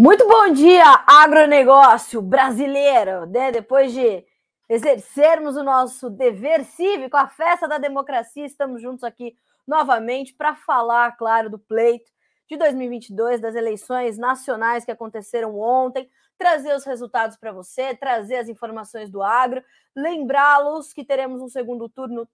Muito bom dia, agronegócio brasileiro, né? Depois de exercermos o nosso dever cívico, a festa da democracia, estamos juntos aqui novamente para falar, claro, do pleito de 2022, das eleições nacionais que aconteceram ontem, trazer os resultados para você, trazer as informações do agro, lembrá-los que teremos um segundo turno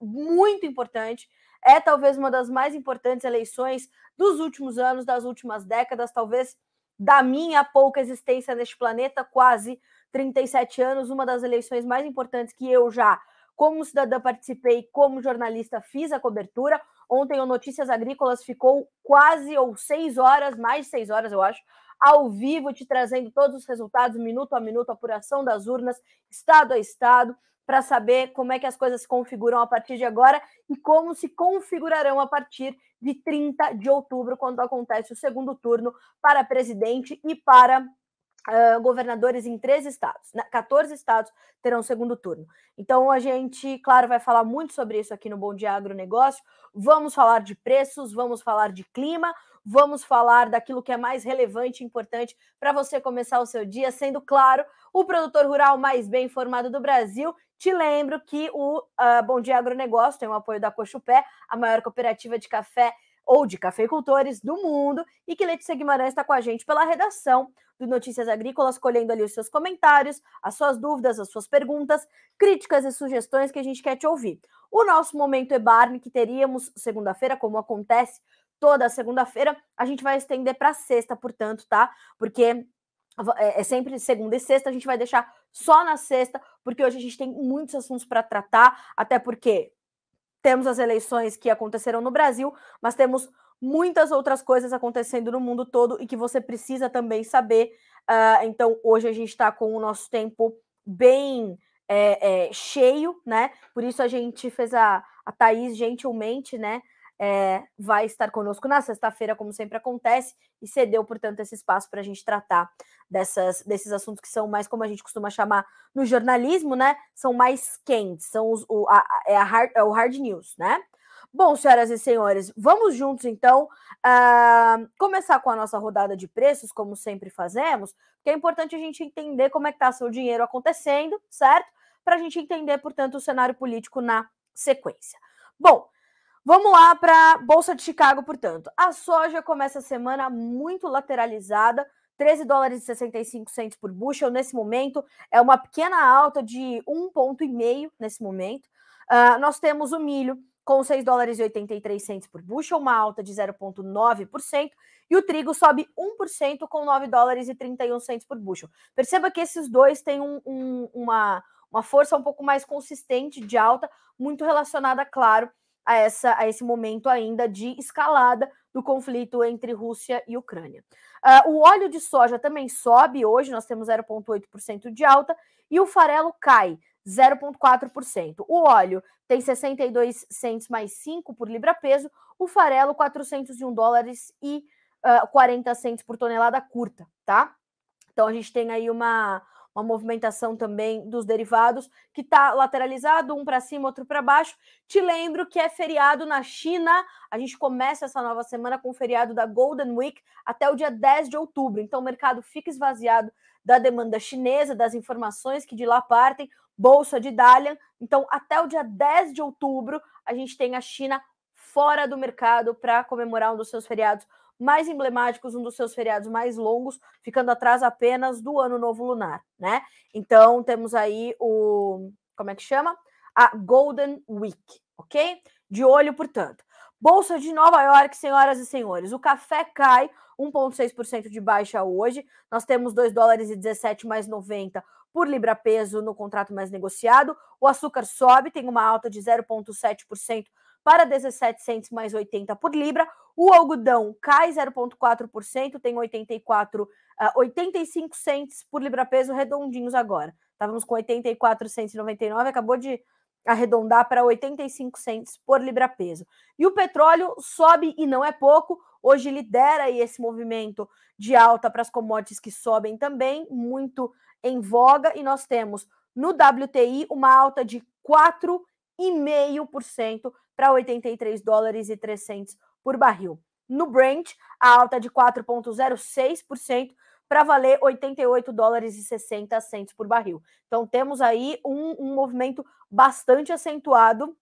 muito importante. É talvez uma das mais importantes eleições dos últimos anos, das últimas décadas, talvez da minha pouca existência neste planeta, quase 37 anos, uma das eleições mais importantes que eu já, como cidadã, participei, como jornalista, fiz a cobertura. Ontem o Notícias Agrícolas ficou quase ou seis horas, mais de seis horas, eu acho, ao vivo, te trazendo todos os resultados, minuto a minuto, apuração das urnas, estado a estado, para saber como é que as coisas se configuram a partir de agora e como se configurarão a partir de 30 de outubro, quando acontece o segundo turno para presidente e para Uh, governadores em três estados, 14 né? estados terão segundo turno. Então a gente, claro, vai falar muito sobre isso aqui no Bom Dia Agronegócio. Vamos falar de preços, vamos falar de clima, vamos falar daquilo que é mais relevante e importante para você começar o seu dia, sendo, claro, o produtor rural mais bem informado do Brasil te lembro que o uh, Bom Dia Agronegócio tem o apoio da Cochupé, a maior cooperativa de café ou de cafeicultores do mundo, e que Letícia Guimarães está com a gente pela redação do Notícias Agrícolas, colhendo ali os seus comentários, as suas dúvidas, as suas perguntas, críticas e sugestões que a gente quer te ouvir. O nosso momento barne, que teríamos segunda-feira, como acontece toda segunda-feira, a gente vai estender para sexta, portanto, tá? Porque eh, é sempre segunda e sexta, a gente vai deixar só na sexta porque hoje a gente tem muitos assuntos para tratar, até porque temos as eleições que aconteceram no Brasil, mas temos muitas outras coisas acontecendo no mundo todo e que você precisa também saber. Uh, então, hoje a gente está com o nosso tempo bem é, é, cheio, né? Por isso a gente fez a, a Thaís gentilmente, né? é, vai estar conosco na sexta-feira, como sempre acontece, e cedeu, portanto, esse espaço para a gente tratar dessas, desses assuntos que são mais, como a gente costuma chamar no jornalismo, né? São mais quentes, são os, o, a, é, a hard, é o hard news, né? Bom, senhoras e senhores, vamos juntos então uh, começar com a nossa rodada de preços, como sempre fazemos, porque é importante a gente entender como é que está seu dinheiro acontecendo, certo? Para a gente entender, portanto, o cenário político na sequência. Bom, Vamos lá para a Bolsa de Chicago, portanto. A soja começa a semana muito lateralizada, 13 dólares e 65 centos por bushel nesse momento, é uma pequena alta de 1,5 nesse momento. Uh, nós temos o milho com 6 dólares e 83 centos por bushel, uma alta de 0,9%, e o trigo sobe 1% com 9 dólares e 31 centos por bushel. Perceba que esses dois têm um, um, uma, uma força um pouco mais consistente de alta, muito relacionada, claro, a, essa, a esse momento ainda de escalada do conflito entre Rússia e Ucrânia. Uh, o óleo de soja também sobe hoje, nós temos 0,8% de alta, e o farelo cai 0,4%. O óleo tem 62 centos mais 5 por libra-peso, o farelo 401 dólares e uh, 40 centos por tonelada curta, tá? Então a gente tem aí uma, uma movimentação também dos derivados, que está lateralizado, um para cima, outro para baixo. Te lembro que é feriado na China, a gente começa essa nova semana com o feriado da Golden Week até o dia 10 de outubro, então o mercado fica esvaziado da demanda chinesa, das informações que de lá partem, bolsa de Dalian. Então, até o dia 10 de outubro, a gente tem a China fora do mercado para comemorar um dos seus feriados mais emblemáticos, um dos seus feriados mais longos, ficando atrás apenas do Ano Novo Lunar, né? Então temos aí o como é que chama? A Golden Week, ok? De olho, portanto. Bolsa de Nova York, senhoras e senhores, o café cai 1,6% de baixa hoje. Nós temos 2 dólares e 17 mais 90 por libra peso no contrato mais negociado. O açúcar sobe, tem uma alta de 0,7% para 17,100 mais 80 por libra. O algodão cai 0,4%, tem 84, uh, 85 centes por libra-peso, redondinhos agora. Estávamos com 84,99, acabou de arredondar para 85 centes por libra-peso. E o petróleo sobe e não é pouco. Hoje lidera aí esse movimento de alta para as commodities que sobem também, muito em voga. E nós temos no WTI uma alta de 4 0,5% para 83 dólares e 300 por barril. No Brent, a alta de 4,06% para valer 88 dólares e 60 centos por barril. Então temos aí um, um movimento bastante acentuado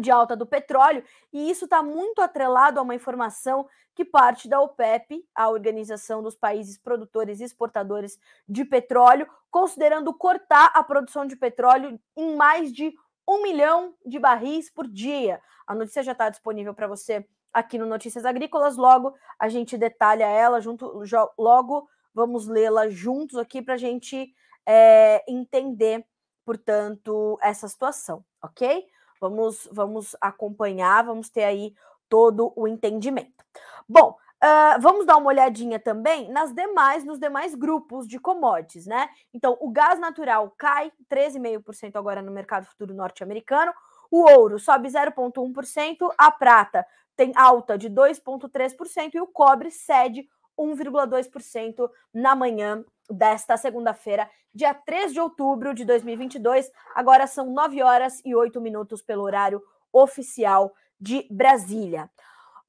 de alta do petróleo, e isso está muito atrelado a uma informação que parte da OPEP, a Organização dos Países Produtores e Exportadores de Petróleo, considerando cortar a produção de petróleo em mais de um milhão de barris por dia. A notícia já está disponível para você aqui no Notícias Agrícolas. Logo a gente detalha ela junto, logo vamos lê-la juntos aqui para a gente é, entender, portanto, essa situação, ok? Vamos, vamos acompanhar, vamos ter aí todo o entendimento. Bom, Uh, vamos dar uma olhadinha também nas demais, nos demais grupos de commodities, né? Então, o gás natural cai 13,5% agora no mercado futuro norte-americano, o ouro sobe 0,1%, a prata tem alta de 2,3% e o cobre cede 1,2% na manhã desta segunda-feira, dia 3 de outubro de 2022. Agora são 9 horas e 8 minutos pelo horário oficial de Brasília.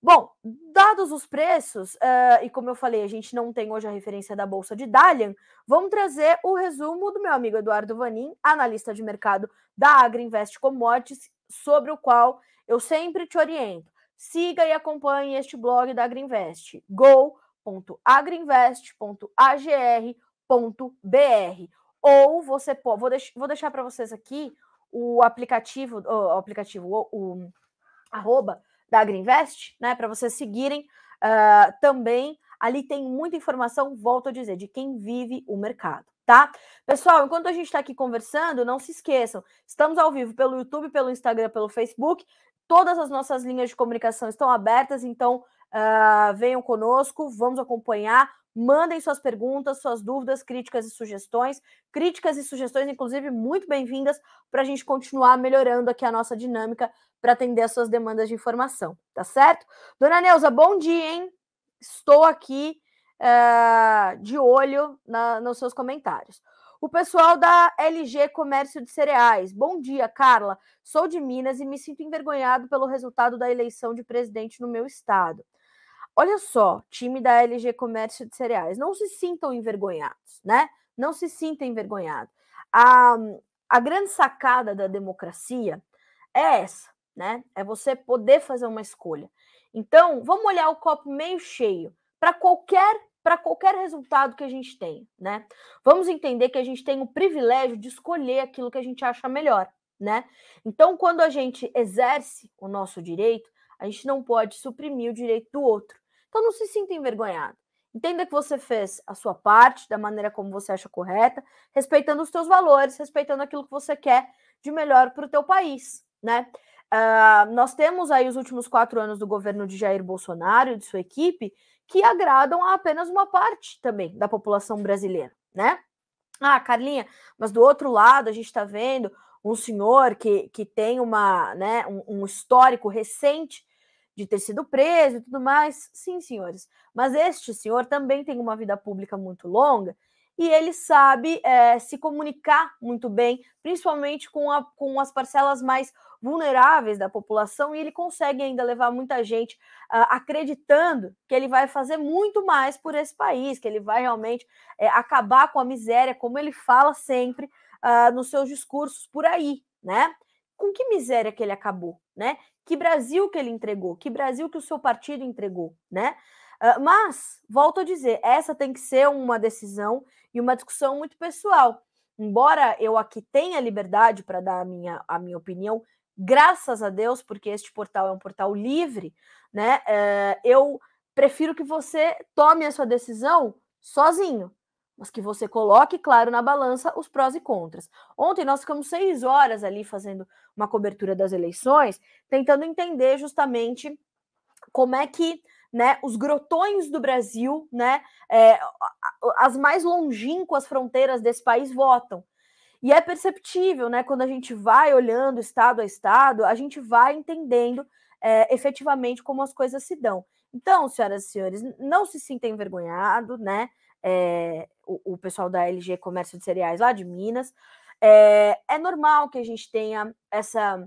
Bom, dados os preços, uh, e como eu falei, a gente não tem hoje a referência da Bolsa de Dalian, vamos trazer o resumo do meu amigo Eduardo Vanin, analista de mercado da Agriinvest Commodities, sobre o qual eu sempre te oriento. Siga e acompanhe este blog da Agriinvest, go.agriinvest.agr.br. Ou você pode, vou, deix, vou deixar para vocês aqui o aplicativo, o aplicativo, o, o arroba da Greenvest, né? Para vocês seguirem uh, também. Ali tem muita informação, volto a dizer, de quem vive o mercado tá? Pessoal, enquanto a gente está aqui conversando, não se esqueçam, estamos ao vivo pelo YouTube, pelo Instagram, pelo Facebook. Todas as nossas linhas de comunicação estão abertas, então uh, venham conosco, vamos acompanhar. Mandem suas perguntas, suas dúvidas, críticas e sugestões. Críticas e sugestões, inclusive, muito bem-vindas para a gente continuar melhorando aqui a nossa dinâmica para atender as suas demandas de informação, tá certo? Dona Neuza, bom dia, hein? Estou aqui uh, de olho na, nos seus comentários. O pessoal da LG Comércio de Cereais. Bom dia, Carla. Sou de Minas e me sinto envergonhado pelo resultado da eleição de presidente no meu estado. Olha só, time da LG Comércio de Cereais, não se sintam envergonhados, né? Não se sintam envergonhados. A, a grande sacada da democracia é essa, né? É você poder fazer uma escolha. Então, vamos olhar o copo meio cheio para qualquer para qualquer resultado que a gente tem, né? Vamos entender que a gente tem o privilégio de escolher aquilo que a gente acha melhor, né? Então, quando a gente exerce o nosso direito, a gente não pode suprimir o direito do outro. Então não se sinta envergonhado. Entenda que você fez a sua parte da maneira como você acha correta, respeitando os seus valores, respeitando aquilo que você quer de melhor para o teu país, né? Uh, nós temos aí os últimos quatro anos do governo de Jair Bolsonaro e de sua equipe que agradam a apenas uma parte também da população brasileira, né? Ah, Carlinha, mas do outro lado a gente está vendo um senhor que, que tem uma, né, um, um histórico recente de ter sido preso e tudo mais. Sim, senhores. Mas este senhor também tem uma vida pública muito longa e ele sabe é, se comunicar muito bem, principalmente com, a, com as parcelas mais vulneráveis da população, e ele consegue ainda levar muita gente uh, acreditando que ele vai fazer muito mais por esse país, que ele vai realmente é, acabar com a miséria, como ele fala sempre uh, nos seus discursos por aí, né? Com que miséria que ele acabou, né? Que Brasil que ele entregou? Que Brasil que o seu partido entregou, né? Ah, mas, volto a dizer, essa tem que ser uma decisão e uma discussão muito pessoal. Embora eu aqui tenha liberdade para dar a minha, a minha opinião, graças a Deus, porque este portal é um portal livre, né? Eh, eu prefiro que você tome a sua decisão sozinho, mas que você coloque, claro, na balança os prós e contras. Ontem nós ficamos seis horas ali fazendo uma cobertura das eleições, tentando entender justamente como é que né, os grotões do Brasil, né, é, as mais longínquas fronteiras desse país votam. E é perceptível, né, quando a gente vai olhando estado a estado, a gente vai entendendo é, efetivamente como as coisas se dão. Então, senhoras e senhores, não se sinta envergonhado, né? é, o, o, pessoal da LG Comércio de Cereais lá de Minas. É, é normal que a gente tenha essa.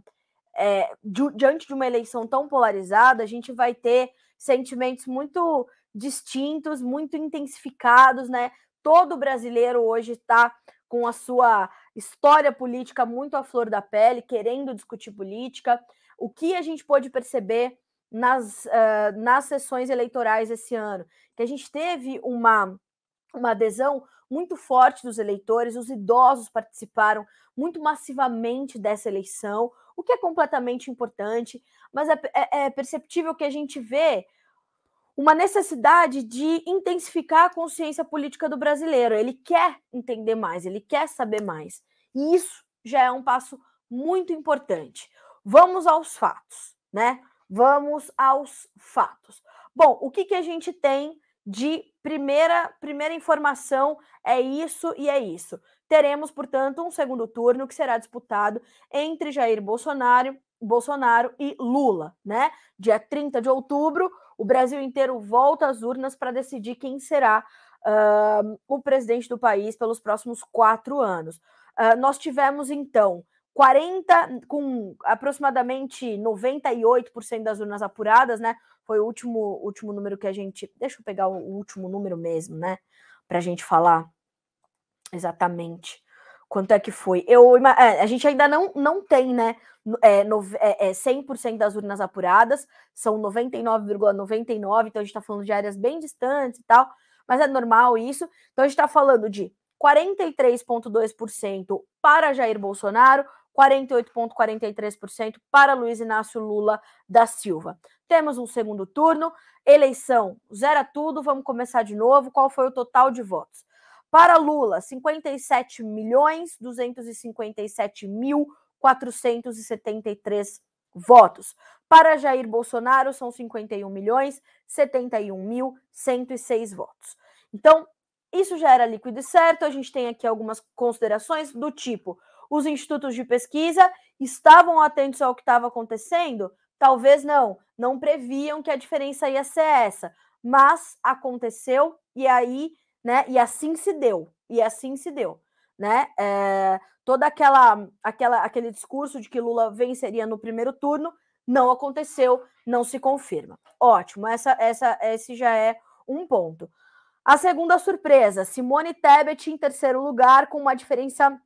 É, eh, di, diante de uma eleição tão polarizada, a gente vai ter sentimentos muito distintos, muito intensificados, né? Todo brasileiro hoje está com a sua história política muito à flor da pele, querendo discutir política. O que a gente pôde perceber nas, uh, nas sessões eleitorais esse ano? Que a gente teve uma uma adesão muito forte dos eleitores, os idosos participaram muito massivamente dessa eleição, o que é completamente importante, mas é, é, é perceptível que a gente vê uma necessidade de intensificar a consciência política do brasileiro. Ele quer entender mais, ele quer saber mais. E isso já é um passo muito importante. Vamos aos fatos, né? Vamos aos fatos. Bom, o que, que a gente tem de primeira, primeira informação, é isso e é isso. Teremos, portanto, um segundo turno que será disputado entre Jair Bolsonaro, Bolsonaro e Lula, né? Dia 30 de outubro, o Brasil inteiro volta às urnas para decidir quem será uh, o presidente do país pelos próximos quatro anos. Uh, nós tivemos, então, 40, com aproximadamente 98% das urnas apuradas, né? Foi o último, último número que a gente. Deixa eu pegar o último número mesmo, né? Para a gente falar exatamente quanto é que foi. Eu, é, a gente ainda não, não tem, né? É, no, é, é 100% é, das urnas apuradas, são 99,99, ,99, então a gente está falando de áreas bem distantes e tal, mas é normal isso. Então a gente está falando de 43,2% para Jair Bolsonaro, 48,43% para Luiz Inácio Lula da Silva temos um segundo turno, eleição, zera tudo, vamos começar de novo. Qual foi o total de votos? Para Lula, 57 milhões 257 mil 473 votos. Para Jair Bolsonaro, são 51 milhões 71 mil 106 votos. Então, isso já era líquido e certo. A gente tem aqui algumas considerações do tipo: os institutos de pesquisa estavam atentos ao que estava acontecendo? Talvez não, não previam que a diferença ia ser essa, mas aconteceu e aí, né? E assim se deu, e assim se deu, né? É, toda aquela, aquela, aquele discurso de que Lula venceria no primeiro turno não aconteceu, não se confirma. Ótimo, essa, essa, esse já é um ponto. A segunda surpresa, Simone Tebet em terceiro lugar, com uma diferença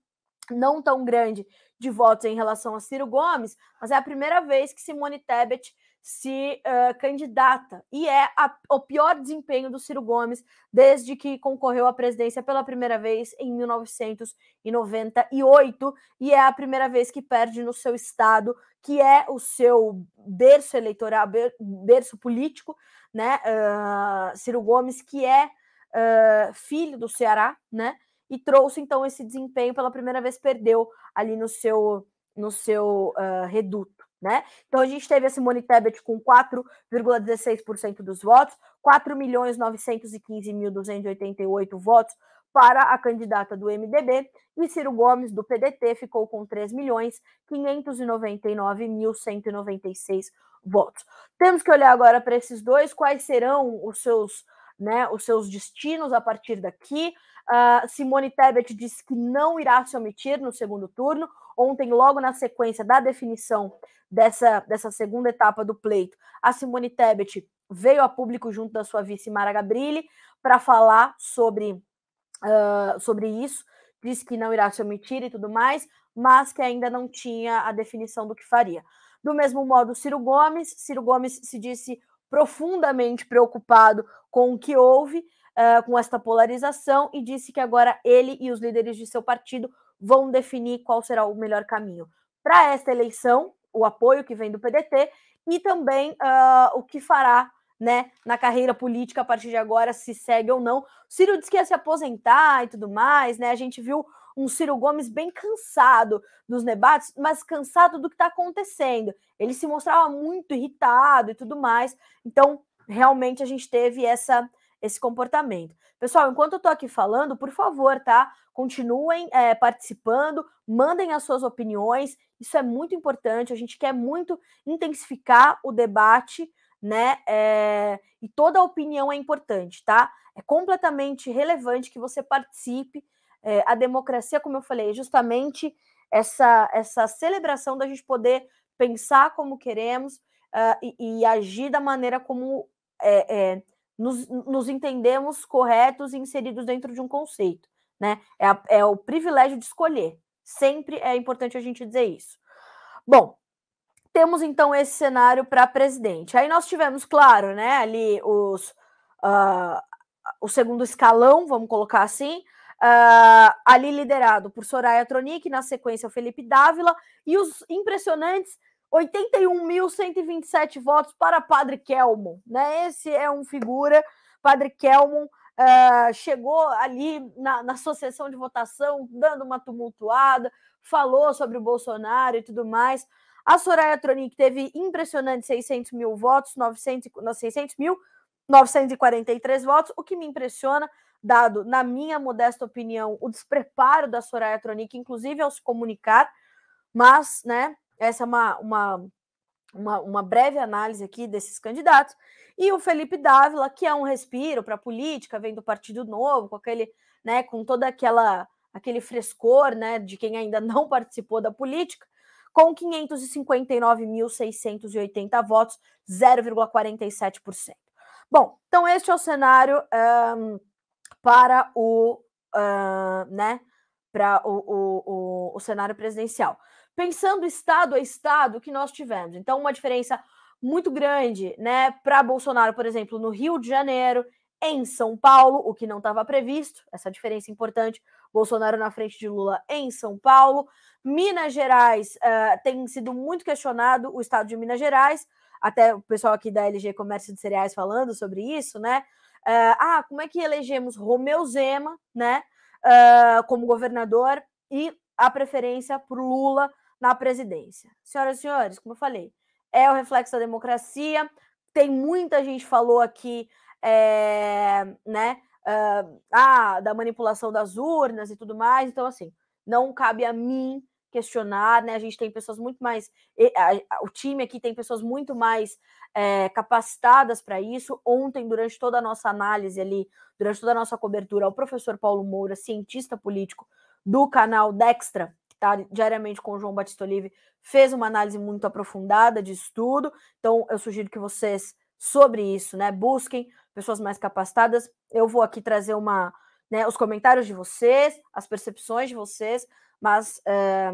não tão grande de votos em relação a Ciro Gomes, mas é a primeira vez que Simone Tebet se uh, candidata e é a, o pior desempenho do Ciro Gomes desde que concorreu à presidência pela primeira vez em 1998 e é a primeira vez que perde no seu estado, que é o seu berço eleitoral, ber, berço político, né? Uh, Ciro Gomes, que é uh, filho do Ceará, né? e trouxe então esse desempenho pela primeira vez perdeu ali no seu no seu uh, reduto, né? Então a gente teve a Simone Tebet com 4,16% dos votos, 4 milhões 915 288 votos para a candidata do MDB e Ciro Gomes do PDT ficou com 3 milhões 599 196 votos. Temos que olhar agora para esses dois quais serão os seus né, os seus destinos a partir daqui. Uh, Simone Tebet disse que não irá se omitir no segundo turno. Ontem, logo na sequência da definição dessa, dessa segunda etapa do pleito, a Simone Tebet veio a público junto da sua vice Mara Gabrilli para falar sobre, uh, sobre isso. Disse que não irá se omitir e tudo mais, mas que ainda não tinha a definição do que faria. Do mesmo modo, Ciro Gomes. Ciro Gomes se disse profundamente preocupado com o que houve, uh, com esta polarização, e disse que agora ele e os líderes de seu partido vão definir qual será o melhor caminho para esta eleição, o apoio que vem do PDT, e também uh, o que fará né, na carreira política a partir de agora, se segue ou não. O Ciro diz que ia se aposentar e tudo mais, né? A gente viu um Ciro Gomes bem cansado dos debates, mas cansado do que está acontecendo. Ele se mostrava muito irritado e tudo mais. Então, realmente, a gente teve essa esse comportamento. Pessoal, enquanto eu estou aqui falando, por favor, tá? Continuem é, participando, mandem as suas opiniões. Isso é muito importante. A gente quer muito intensificar o debate, né? É... e toda opinião é importante, tá? É completamente relevante que você participe é, a democracia, como eu falei, é justamente essa, essa celebração da gente poder pensar como queremos uh, e, e, agir da maneira como é, é, nos, nos, entendemos corretos e inseridos dentro de um conceito. Né? É, a, é o privilégio de escolher. Sempre é importante a gente dizer isso. Bom, temos então esse cenário para presidente. Aí nós tivemos, claro, né, ali os, uh, o segundo escalão, vamos colocar assim, Uh, ali liderado por Soraya Tronic, na sequência o Felipe Dávila, e os impressionantes 81.127 votos para Padre Kelmon, né? Esse é um figura, Padre Kelmon uh, chegou ali na, na associação de votação, dando uma tumultuada, falou sobre o Bolsonaro e tudo mais. A Soraya Tronic teve impressionantes 600 mil votos, 900, 600 mil, 943 votos, o que me impressiona dado, na minha modesta opinião, o despreparo da Soraya Tronic, inclusive ao se comunicar, mas, né, essa é uma, uma, uma, uma breve análise aqui desses candidatos. E o Felipe Dávila, que é um respiro para a política, vem do Partido Novo, com aquele, né, com toda aquela aquele frescor, né, de quem ainda não participou da política, com 559.680 votos, 0,47%. Bom, então este é o cenário um, para o, uh, né, para o, o, o, o cenário presidencial. Pensando estado a estado que nós tivemos. Então, uma diferença muito grande, né, para Bolsonaro, por exemplo, no Rio de Janeiro, em São Paulo, o que não estava previsto, essa diferença importante. Bolsonaro na frente de Lula em São Paulo. Minas Gerais uh, tem sido muito questionado, o estado de Minas Gerais, até o pessoal aqui da LG Comércio de Cereais falando sobre isso, né? Uh, ah, como é que elegemos Romeu Zema, né, uh, como governador e a preferência por Lula na presidência. Senhoras e senhores, como eu falei, é o reflexo da democracia. Tem muita gente falou aqui, é, né, uh, ah, da manipulação das urnas e tudo mais. Então, assim, não cabe a mim questionar, né? A gente tem pessoas muito mais. O time aqui tem pessoas muito mais é, capacitadas para isso. Ontem, durante toda a nossa análise ali, durante toda a nossa cobertura, o professor Paulo Moura, cientista político do canal Dextra, que está diariamente com o João Batista Olive, fez uma análise muito aprofundada de estudo. Então, eu sugiro que vocês sobre isso, né? Busquem pessoas mais capacitadas. Eu vou aqui trazer uma né, os comentários de vocês, as percepções de vocês, mas é,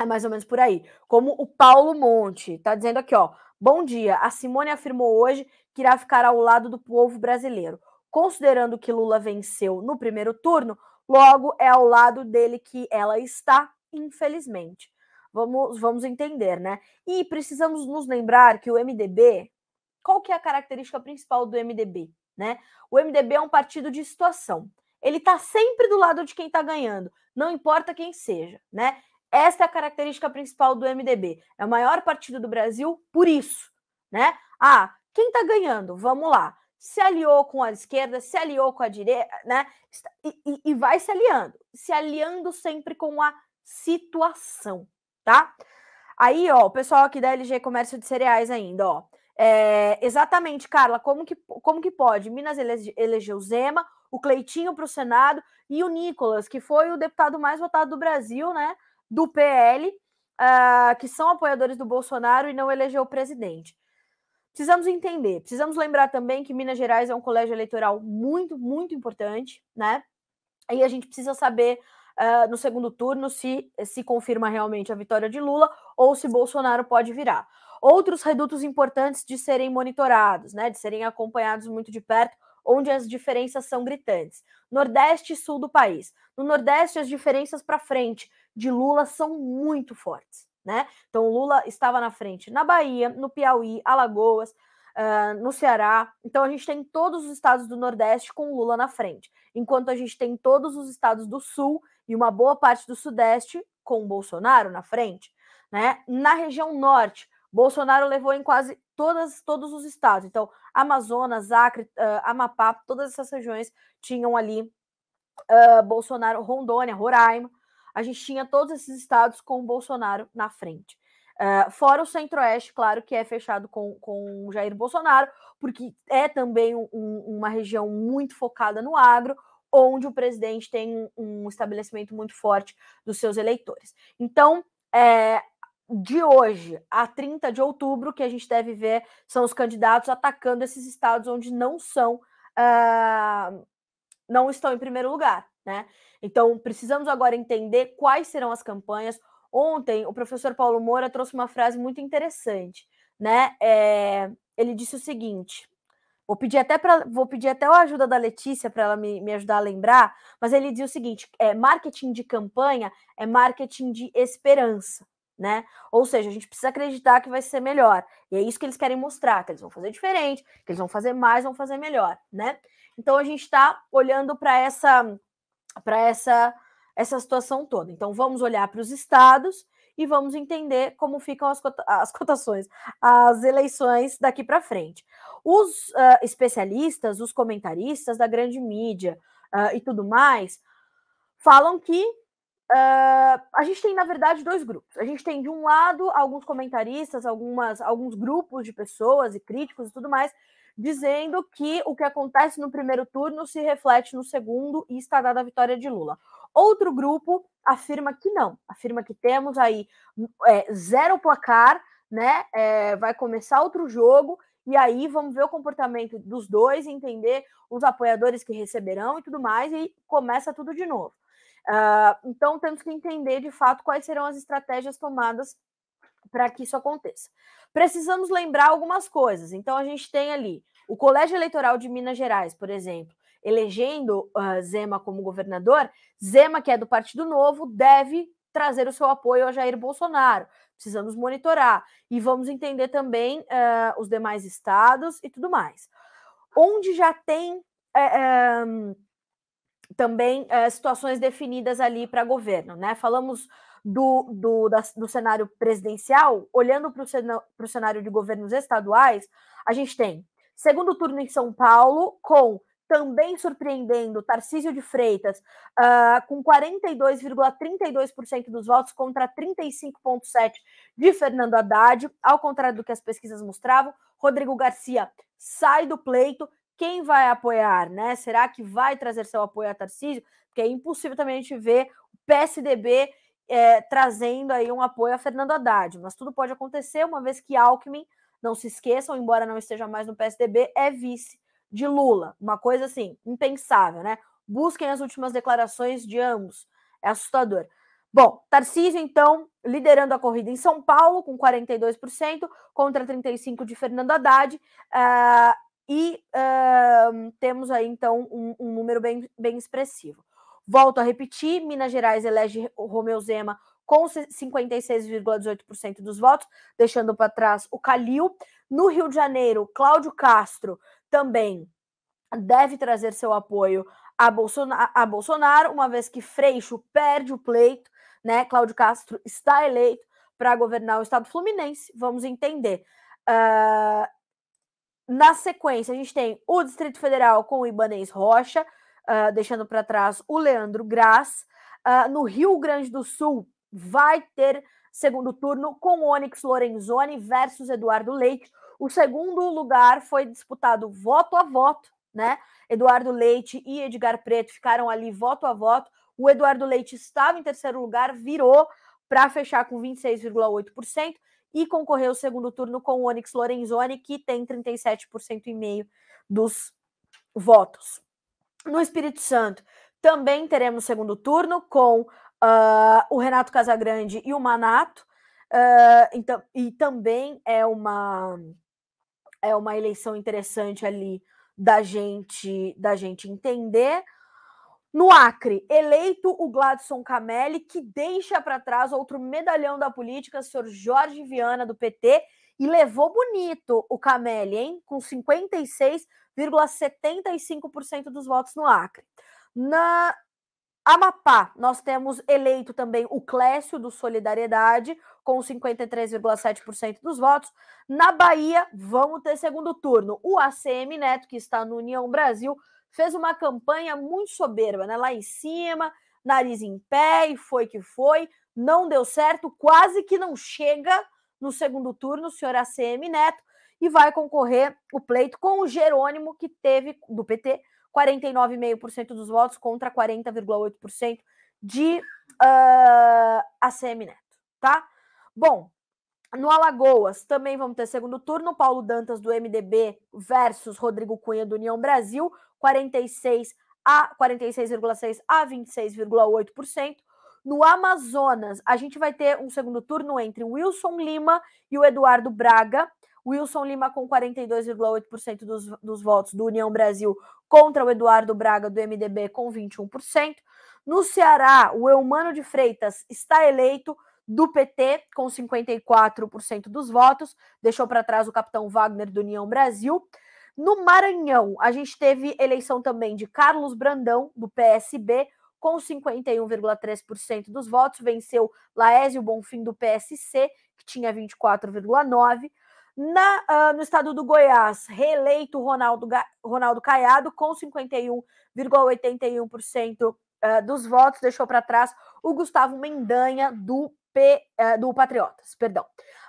é mais ou menos por aí. Como o Paulo Monte está dizendo aqui, ó. Bom dia. A Simone afirmou hoje que irá ficar ao lado do povo brasileiro. Considerando que Lula venceu no primeiro turno, logo é ao lado dele que ela está, infelizmente. Vamos, vamos entender, né? E precisamos nos lembrar que o MDB, qual que é a característica principal do MDB, né? O MDB é um partido de situação ele está sempre do lado de quem está ganhando, não importa quem seja, né? Esta é a característica principal do MDB. É o maior partido do Brasil por isso, né? Ah, quem está ganhando? Vamos lá. Se aliou com a esquerda, se aliou com a direita, né? E, e, e vai se aliando, se aliando sempre com a situação, tá? Aí, ó, o pessoal aqui da LG Comércio de Cereais ainda, ó. É, exatamente, Carla, como que, como que pode? Minas elegeu Zema, o Cleitinho para o Senado e o Nicolas, que foi o deputado mais votado do Brasil, né? Do PL, uh, ah, que são apoiadores do Bolsonaro e não elegeu o presidente. Precisamos entender, precisamos lembrar também que Minas Gerais é um colégio eleitoral muito, muito importante, né? E a gente precisa saber uh, no segundo turno se se confirma realmente a vitória de Lula ou se Bolsonaro pode virar outros redutos importantes de serem monitorados, né, de serem acompanhados muito de perto, onde as diferenças são gritantes. Nordeste e sul do país. No Nordeste, as diferenças para frente de Lula são muito fortes. Né? Então, Lula estava na frente na Bahia, no Piauí, Alagoas, uh, no Ceará. Então, a gente tem todos os estados do Nordeste com Lula na frente, enquanto a gente tem todos os estados do Sul e uma boa parte do Sudeste com Bolsonaro na frente. Né? Na região Norte, Bolsonaro levou em quase todas, todos os estados. Então, Amazonas, Acre, uh, Amapá, todas essas regiões tinham ali uh, Bolsonaro, Rondônia, Roraima. A gente tinha todos esses estados com o Bolsonaro na frente. Uh, fora o Centro-Oeste, claro, que é fechado com, com Jair Bolsonaro, porque é também um, uma região muito focada no agro, onde o presidente tem um, um estabelecimento muito forte dos seus eleitores. Então, é, de hoje a 30 de outubro, que a gente deve ver são os candidatos atacando esses estados onde não são, uh, não estão em primeiro lugar, né? Então precisamos agora entender quais serão as campanhas. Ontem o professor Paulo Moura trouxe uma frase muito interessante, né? É, ele disse o seguinte. Vou pedir até para vou pedir até a ajuda da Letícia para ela me, me ajudar a lembrar, mas ele diz o seguinte: é, marketing de campanha é marketing de esperança né? Ou seja, a gente precisa acreditar que vai ser melhor. E é isso que eles querem mostrar, que eles vão fazer diferente, que eles vão fazer mais, vão fazer melhor, né? Então a gente está olhando para essa para essa essa situação toda. Então vamos olhar para os estados e vamos entender como ficam as, cota as cotações, as eleições daqui para frente. Os uh, especialistas, os comentaristas da grande mídia uh, e tudo mais falam que Uh, a gente tem, na verdade, dois grupos. A gente tem, de um lado, alguns comentaristas, algumas, alguns grupos de pessoas e críticos e tudo mais, dizendo que o que acontece no primeiro turno se reflete no segundo e está dada a vitória de Lula. Outro grupo afirma que não, afirma que temos aí é, zero placar, né? É, vai começar outro jogo e aí vamos ver o comportamento dos dois, entender os apoiadores que receberão e tudo mais, e começa tudo de novo. Uh, então, temos que entender de fato quais serão as estratégias tomadas para que isso aconteça. Precisamos lembrar algumas coisas. Então, a gente tem ali o Colégio Eleitoral de Minas Gerais, por exemplo, elegendo uh, Zema como governador, Zema, que é do Partido Novo, deve trazer o seu apoio a Jair Bolsonaro. Precisamos monitorar e vamos entender também uh, os demais estados e tudo mais. Onde já tem. Uh, eh, um, eh, também é, situações definidas ali para governo, né? Falamos do, do, da, do cenário presidencial, olhando para o cenário de governos estaduais, a gente tem segundo turno em São Paulo, com também surpreendendo Tarcísio de Freitas, uh, com 42,32% dos votos contra 35,7% de Fernando Haddad, ao contrário do que as pesquisas mostravam, Rodrigo Garcia sai do pleito quem vai apoiar, né? Será que vai trazer seu apoio a Tarcísio? Porque é impossível também a gente ver o PSDB é, eh, trazendo aí um apoio a Fernando Haddad. Mas tudo pode acontecer, uma vez que Alckmin, não se esqueçam, embora não esteja mais no PSDB, é vice de Lula. Uma coisa assim, impensável, né? Busquem as últimas declarações de ambos. É assustador. Bom, Tarcísio, então, liderando a corrida em São Paulo, com 42%, contra 35% de Fernando Haddad. Uh, e uh, temos aí então um, um número bem, bem expressivo. Volto a repetir: Minas Gerais elege Romeu Zema com 56,18% dos votos, deixando para trás o Calil. No Rio de Janeiro, Cláudio Castro também deve trazer seu apoio a, Bolsonaro, a Bolsonaro uma vez que Freixo perde o pleito, né? Cláudio Castro está eleito para governar o estado fluminense, vamos entender. Uh, na sequência, a gente tem o Distrito Federal com o Ibanês Rocha, uh, deixando para trás o Leandro Graz. Uh, ah, no Rio Grande do Sul, vai ter segundo turno com Onyx Lorenzoni versus Eduardo Leite. O segundo lugar foi disputado voto a voto, né? Eduardo Leite e Edgar Preto ficaram ali voto a voto. O Eduardo Leite estava em terceiro lugar, virou para fechar com 26,8% e concorreu ao segundo turno com o Onyx Lorenzoni, que tem 37% e meio dos votos. No Espírito Santo, também teremos segundo turno com uh, o Renato Casagrande e o Manato. Uh, então, e também é uma é uma eleição interessante ali da gente da gente entender. No Acre, eleito o Gladson Camelli, que deixa para trás outro medalhão da política, o senhor Jorge Viana, do PT, e levou bonito o Camelli, hein? Com 56,75% dos votos no Acre. Na Amapá, nós temos eleito também o Clécio, do Solidariedade, com 53,7% dos votos. Na Bahia, vamos ter segundo turno. O ACM Neto, que está no União Brasil, fez uma campanha muito soberba, né? Lá em cima, nariz em pé, e foi que foi, não deu certo, quase que não chega no segundo turno, o senhor ACM Neto, e vai concorrer o pleito com o Jerônimo, que teve, do PT, 49,5% dos votos contra 40,8% de uh, ah, ACM Neto, tá? Bom, no Alagoas também vamos ter segundo turno, Paulo Dantas do MDB versus Rodrigo Cunha do União Brasil. 46 a 46,6 a 26,8%. No Amazonas, a gente vai ter um segundo turno entre Wilson Lima e o Eduardo Braga. Wilson Lima com 42,8% dos, dos votos do União Brasil contra o Eduardo Braga do MDB com 21%. No Ceará, o Eumano de Freitas está eleito do PT com 54% dos votos, deixou para trás o capitão Wagner do União Brasil. No Maranhão, a gente teve eleição também de Carlos Brandão, do PSB, com 51,3% dos votos, venceu Laésio Bonfim, do PSC, que tinha 24,9%. Na, uh, no estado do Goiás, reeleito Ronaldo, Ronaldo Caiado, com 51,81% uh, ah, dos votos, deixou para trás o Gustavo Mendanha, do, P, uh, do Patriotas. perdão.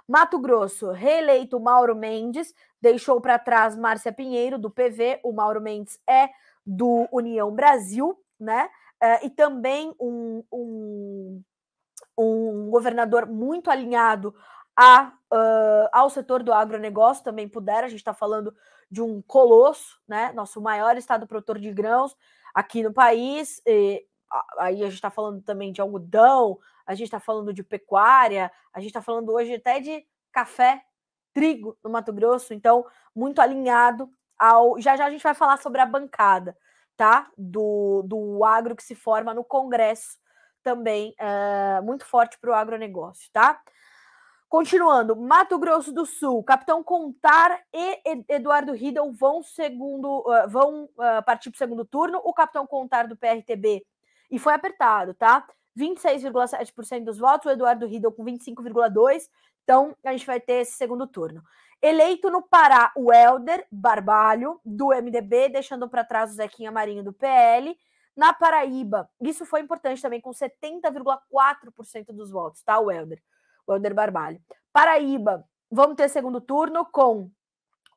Mato Grosso, reeleito Mauro Mendes, deixou para trás Márcia Pinheiro, do PV. O Mauro Mendes é do União Brasil, né? É, e também um, um, um governador muito alinhado a, uh, ao setor do agronegócio também puderam. A gente está falando de um colosso, né? Nosso maior estado produtor de grãos aqui no país, aí a gente está falando também de algodão, a gente está falando de pecuária, a gente está falando hoje até de café, trigo no Mato Grosso, então muito alinhado ao. Já já a gente vai falar sobre a bancada, tá? Do, do agro que se forma no Congresso também, é, muito forte para o agronegócio, tá? Continuando, Mato Grosso do Sul, Capitão Contar e Eduardo Riddle vão segundo, eh, vão eh, partir para o segundo turno. O Capitão Contar do PRTB e foi apertado, tá? 26,7% dos votos, o Eduardo Riddle com 25,2%. Então, a gente vai ter esse segundo turno. Eleito no Pará, o Helder Barbalho, do MDB, deixando para trás o Zequinha Marinho, do PL. Na Paraíba, isso foi importante também, com 70,4% dos votos, tá? O Helder, o Helder Barbalho. Paraíba, vamos ter segundo turno com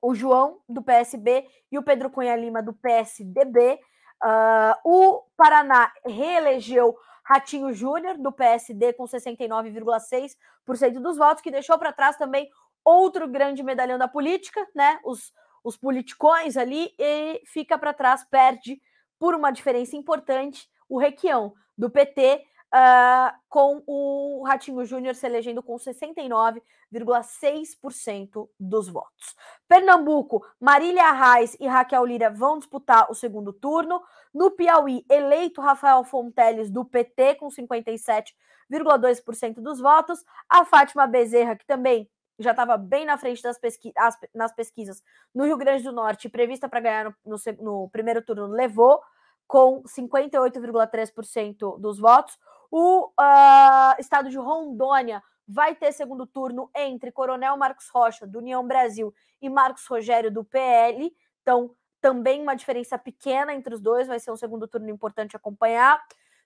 o João, do PSB, e o Pedro Cunha Lima, do PSDB. Uh, o Paraná reelegeu Ratinho Júnior, do PSD, com 69,6% dos votos, que deixou para trás também outro grande medalhão da política, né? Os, os politicões ali, e fica para trás, perde por uma diferença importante o Requião, do PT, Uh, com o Ratinho Júnior se elegendo com 69,6% dos votos. Pernambuco, Marília Reis e Raquel Lira vão disputar o segundo turno. No Piauí, eleito Rafael Fonteles do PT com 57,2% dos votos. A Fátima Bezerra, que também já estava bem na frente das pesqui as, nas pesquisas no Rio Grande do Norte, prevista para ganhar no, no, no primeiro turno, levou com 58,3% dos votos. O uh, estado de Rondônia vai ter segundo turno entre Coronel Marcos Rocha, do União Brasil, e Marcos Rogério, do PL. Então, também uma diferença pequena entre os dois, vai ser um segundo turno importante acompanhar.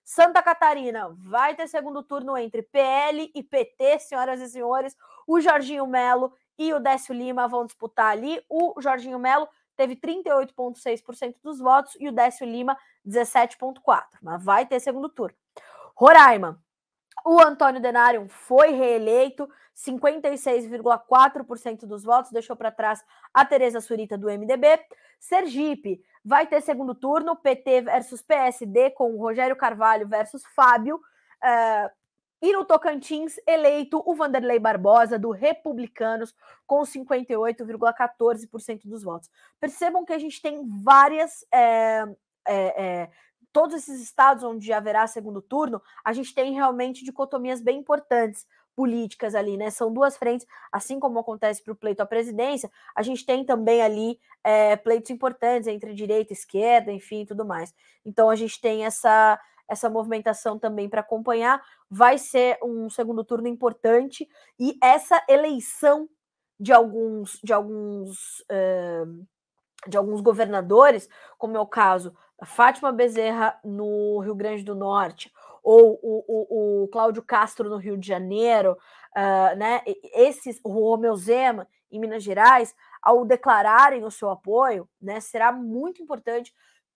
Santa Catarina vai ter segundo turno entre PL e PT, senhoras e senhores. O Jorginho Melo e o Décio Lima vão disputar ali. O Jorginho Melo teve 38,6% dos votos e o Décio Lima 17,4%, mas vai ter segundo turno. Roraima. O Antônio Denário foi reeleito, 56,4% dos votos, deixou para trás a Tereza Surita do MDB. Sergipe vai ter segundo turno, PT versus PSD, com Rogério Carvalho versus Fábio. Uh, e no Tocantins, eleito o Vanderlei Barbosa, do Republicanos, com 58,14% dos votos. Percebam que a gente tem várias. É, é, é, todos esses estados onde haverá segundo turno, a gente tem realmente dicotomias bem importantes políticas ali, né? São duas frentes, assim como acontece para o pleito à presidência, a gente tem também ali é, pleitos importantes entre direita e esquerda, enfim, tudo mais. Então a gente tem essa essa movimentação também para acompanhar. Vai ser um segundo turno importante e essa eleição de alguns de alguns uh, de alguns governadores, como é o caso da Fátima Bezerra no Rio Grande do Norte ou o, o, o Cláudio Castro no Rio de Janeiro, uh, né? Esses o Romeu Zema em Minas Gerais, ao declararem o seu apoio, né, será muito importante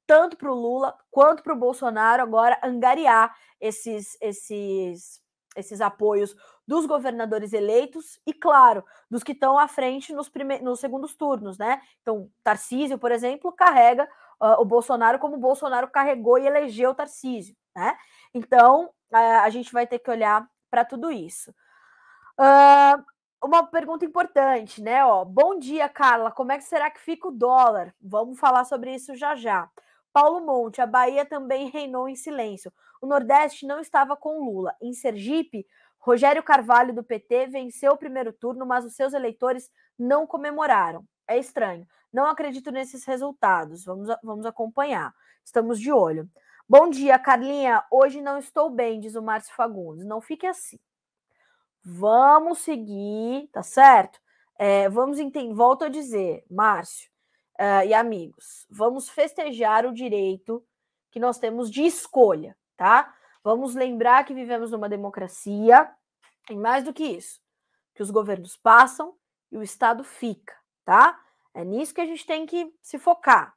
tanto para o Lula quanto para o Bolsonaro agora angariar esses, esses, esses apoios dos governadores eleitos e, claro, dos que estão à frente nos, prime... nos segundos turnos, né? Então, Tarcísio, por exemplo, carrega uh, o Bolsonaro como o Bolsonaro carregou e elegeu o Tarcísio, né? Então, uh, a gente vai ter que olhar para tudo isso. Uh, uma pergunta importante, né? Ó, bom dia, Carla. Como é que será que fica o dólar? Vamos falar sobre isso já já. Paulo Monte, a Bahia também reinou em silêncio. O Nordeste não estava com Lula. Em Sergipe, Rogério Carvalho, do PT, venceu o primeiro turno, mas os seus eleitores não comemoraram. É estranho. Não acredito nesses resultados. Vamos, vamos acompanhar. Estamos de olho. Bom dia, Carlinha. Hoje não estou bem, diz o Márcio Fagundes. Não fique assim. Vamos seguir, tá certo? É, vamos entender. Volto a dizer, Márcio, uh, e amigos. Vamos festejar o direito que nós temos de escolha, tá? Vamos lembrar que vivemos numa democracia e mais do que isso, que os governos passam e o Estado fica, tá? É nisso que a gente tem que se focar,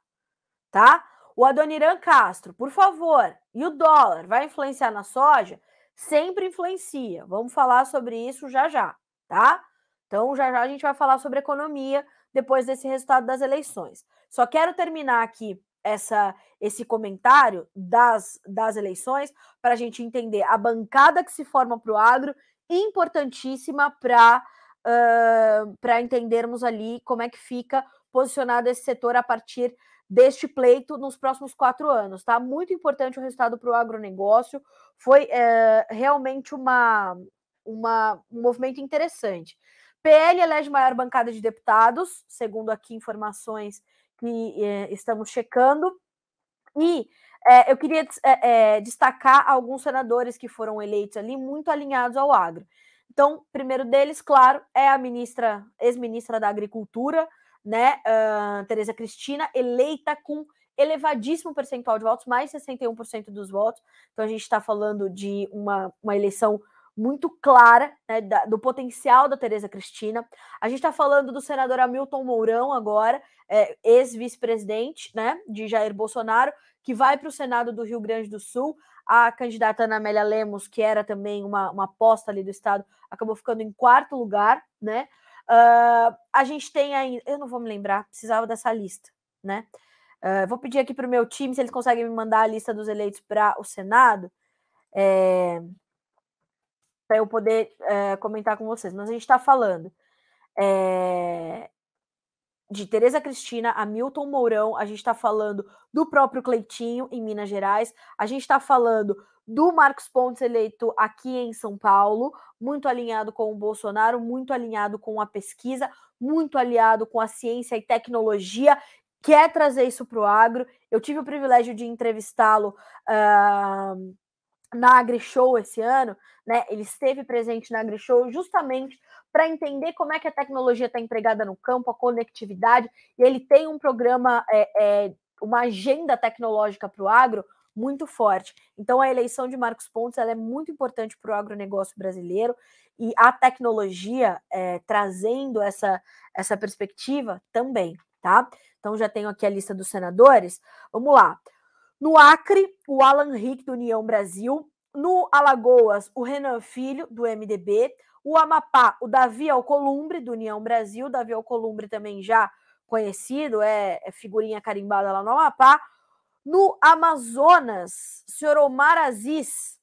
tá? O Adoniran Castro, por favor, e o dólar vai influenciar na soja? Sempre influencia. Vamos falar sobre isso já já, tá? Então já já a gente vai falar sobre economia depois desse resultado das eleições. Só quero terminar aqui essa, esse comentário das, das eleições para a gente entender a bancada que se forma para o agro, importantíssima para uh, para entendermos ali como é que fica posicionado esse setor a partir deste pleito nos próximos quatro anos, tá? Muito importante o resultado para o agronegócio, foi realmente uma, uma, um movimento interessante. PL elege maior bancada de deputados, segundo aqui informações que eh, estamos checando. E eh, eu queria eh, destacar alguns senadores que foram eleitos ali, muito alinhados ao agro. Então, primeiro deles, claro, é a ministra, ex-ministra da Agricultura, né, uh, Tereza Cristina, eleita com elevadíssimo percentual de votos, mais 61% dos votos. Então, a gente está falando de uma, uma eleição muito clara né, da, do potencial da Tereza Cristina. A gente está falando do senador Hamilton Mourão agora, é, ex-vice-presidente né, de Jair Bolsonaro, que vai para o Senado do Rio Grande do Sul. A candidata Ana Amélia Lemos, que era também uma, uma aposta ali do Estado, acabou ficando em quarto lugar, né? Uh, a gente tem ainda. Eu não vou me lembrar, precisava dessa lista, né? Uh, vou pedir aqui para o meu time se eles conseguem me mandar a lista dos eleitos para o Senado. É, para eu poder é, comentar com vocês. Mas a gente está falando é, de Tereza Cristina, Hamilton Mourão, a gente está falando do próprio Cleitinho em Minas Gerais, a gente está falando do Marcos Pontes eleito aqui em São Paulo, muito alinhado com o Bolsonaro, muito alinhado com a pesquisa, muito aliado com a ciência e tecnologia, quer trazer isso para o agro. Eu tive o privilégio de entrevistá-lo uh, na AgriShow esse ano, né? Ele esteve presente na AgriShow justamente para entender como é que a tecnologia está empregada no campo, a conectividade, e ele tem um programa, é, é, uma agenda tecnológica para o agro muito forte. Então a eleição de Marcos Pontes é muito importante para o agronegócio brasileiro e a tecnologia é, trazendo essa, essa perspectiva também, tá? Então já tenho aqui a lista dos senadores. Vamos lá. No Acre, o Alan Rick, do União Brasil. No Alagoas, o Renan Filho, do MDB. O Amapá, o Davi Alcolumbre, do União Brasil. Davi Alcolumbre também já conhecido, é, é figurinha carimbada lá no Amapá. No Amazonas, o senhor Omar Aziz.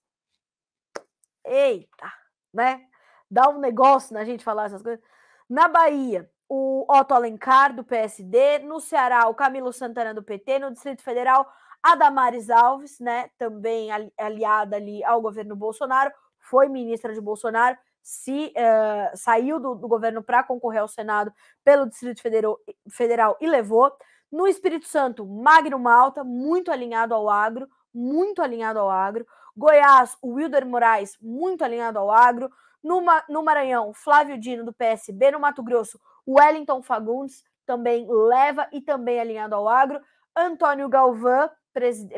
Eita, né? Dá um negócio na gente falar essas coisas. Na Bahia, o Otto Alencar, do PSD. No Ceará, o Camilo Santana, do PT. No Distrito Federal, a Damares Alves, né, também aliada ali ao governo Bolsonaro, foi ministra de Bolsonaro, se uh, saiu do, do governo para concorrer ao Senado pelo Distrito Federal, Federal e levou. No Espírito Santo, Magno Malta, muito alinhado ao agro, muito alinhado ao agro. Goiás, o Wilder Moraes, muito alinhado ao agro. No, no Maranhão, Flávio Dino, do PSB. No Mato Grosso, Wellington Fagundes, também leva e também alinhado ao agro. Antônio Galvão,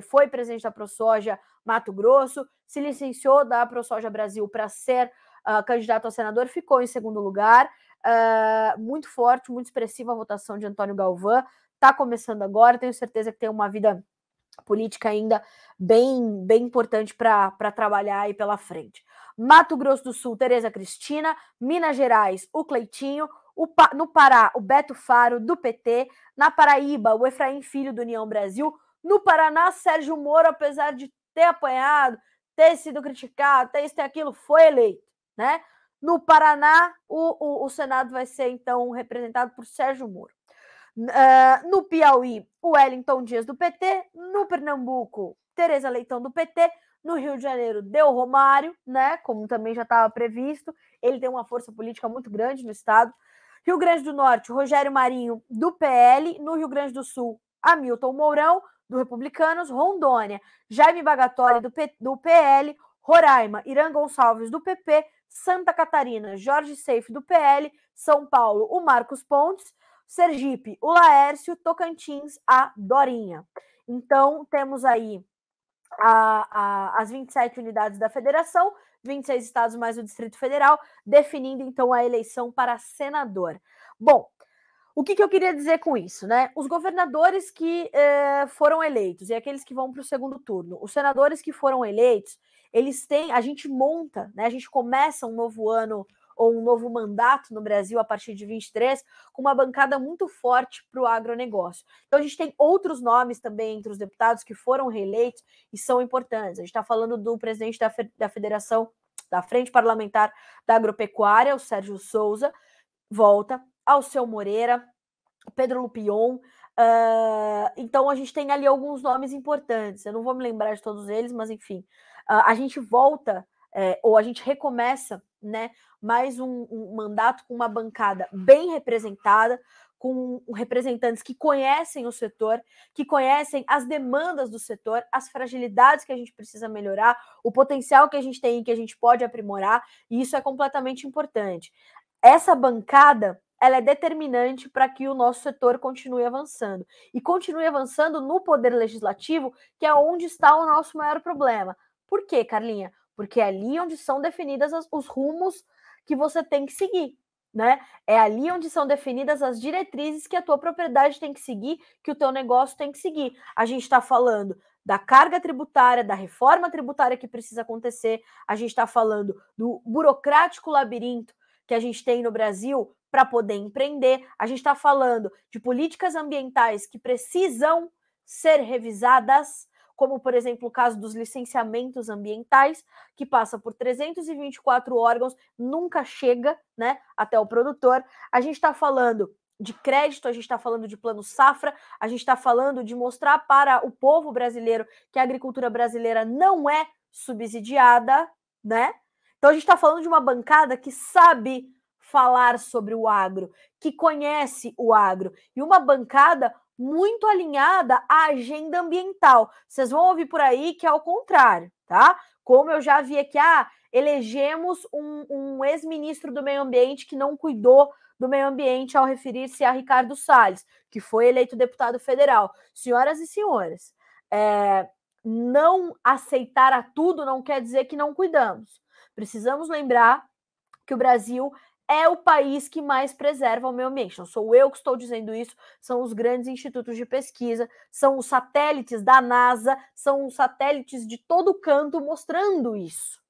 foi presidente da ProSoja Mato Grosso, se licenciou da ProSoja Brasil para ser uh, candidato a senador, ficou em segundo lugar. Uh, muito forte, muito expressiva a votação de Antônio Galvão. Está começando agora, tenho certeza que tem uma vida política ainda bem, bem importante para trabalhar aí pela frente. Mato Grosso do Sul, Tereza Cristina, Minas Gerais, o Cleitinho, o no Pará, o Beto Faro, do PT, na Paraíba, o Efraim Filho, do União Brasil, no Paraná, Sérgio Moro, apesar de ter apanhado, ter sido criticado, ter isso, ter aquilo, foi eleito, né? No Paraná, o, o, o Senado vai ser, então, representado por Sérgio Moro. Uh, no Piauí, o Wellington Dias do PT. No Pernambuco, Tereza Leitão do PT. No Rio de Janeiro, deu Romário, né? Como também já estava previsto. Ele tem uma força política muito grande no estado. Rio Grande do Norte, Rogério Marinho do PL. No Rio Grande do Sul, Hamilton Mourão do Republicanos, Rondônia, Jaime Bagatori, do, P, do PL, Roraima, Irã Gonçalves, do PP, Santa Catarina, Jorge Seife, do PL, São Paulo, o Marcos Pontes, Sergipe, o Laércio, Tocantins, a Dorinha. Então, temos aí a, a, as 27 unidades da federação, 26 estados mais o Distrito Federal, definindo então a eleição para senador. Bom, o que, que, eu queria dizer com isso, né? Os governadores que eh, foram eleitos e aqueles que vão para o segundo turno, os senadores que foram eleitos, eles têm, a gente monta, né? A gente começa um novo ano ou um novo mandato no Brasil a partir de 23 com uma bancada muito forte para o agronegócio. Então a gente tem outros nomes também entre os deputados que foram reeleitos e são importantes. A gente está falando do presidente da, da Federação da Frente Parlamentar da Agropecuária, o Sérgio Souza, volta Alceu Moreira, Pedro Lupion. Uh, então a gente tem ali alguns nomes importantes. Eu não vou me lembrar de todos eles, mas enfim, uh, a gente volta é, ou a gente recomeça, né? Mais um, um, mandato com uma bancada bem representada, com representantes que conhecem o setor, que conhecem as demandas do setor, as fragilidades que a gente precisa melhorar, o potencial que a gente tem e que a gente pode aprimorar. E isso é completamente importante. Essa bancada ela é determinante para que o nosso setor continue avançando. E continue avançando no poder legislativo, que é onde está o nosso maior problema. Por quê, Carlinha? Porque é ali onde são definidas as, os rumos que você tem que seguir. Né? É ali onde são definidas as diretrizes que a tua propriedade tem que seguir, que o teu negócio tem que seguir. A gente está falando da carga tributária, da reforma tributária que precisa acontecer, a gente está falando do burocrático labirinto que a gente tem no Brasil para poder empreender. A gente está falando de políticas ambientais que precisam ser revisadas, como, por exemplo, o caso dos licenciamentos ambientais, que passa por 324 órgãos, nunca chega né, até o produtor. A gente está falando de crédito, a gente está falando de plano safra, a gente está falando de mostrar para o povo brasileiro que a agricultura brasileira não é subsidiada, né? Então a gente está falando de uma bancada que sabe falar sobre o agro, que conhece o agro, e uma bancada muito alinhada à agenda ambiental. Vocês vão ouvir por aí que é ao contrário, tá? Como eu já vi aqui, ah, elegemos um, um ex-ministro do meio ambiente que não cuidou do meio ambiente ao referir-se a Ricardo Salles, que foi eleito deputado federal. Senhoras e senhores, é, não aceitar a tudo não quer dizer que não cuidamos. Precisamos lembrar que o Brasil é o país que mais preserva o meio ambiente. Não sou eu que estou dizendo isso, são os grandes institutos de pesquisa, são os satélites da NASA, são os satélites de todo canto mostrando isso,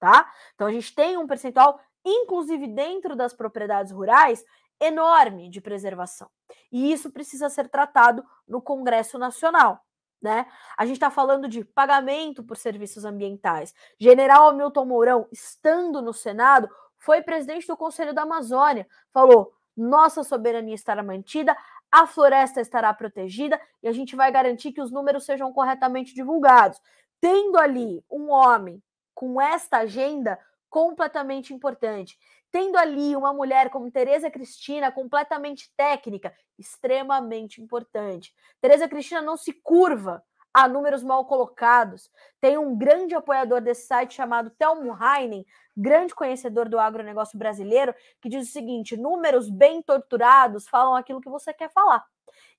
tá? Então a gente tem um percentual, inclusive dentro das propriedades rurais, enorme de preservação. E isso precisa ser tratado no Congresso Nacional. Né? A gente está falando de pagamento por serviços ambientais. General Hamilton Mourão, estando no Senado, foi presidente do Conselho da Amazônia, falou: nossa soberania estará mantida, a floresta estará protegida e a gente vai garantir que os números sejam corretamente divulgados. Tendo ali um homem com esta agenda completamente importante, tendo ali uma mulher como Tereza Cristina completamente técnica, extremamente importante. Tereza Cristina não se curva a números mal colocados. Tem um grande apoiador desse site chamado Telmo Heinen, grande conhecedor do agronegócio brasileiro, que diz o seguinte: números bem torturados falam aquilo que você quer falar.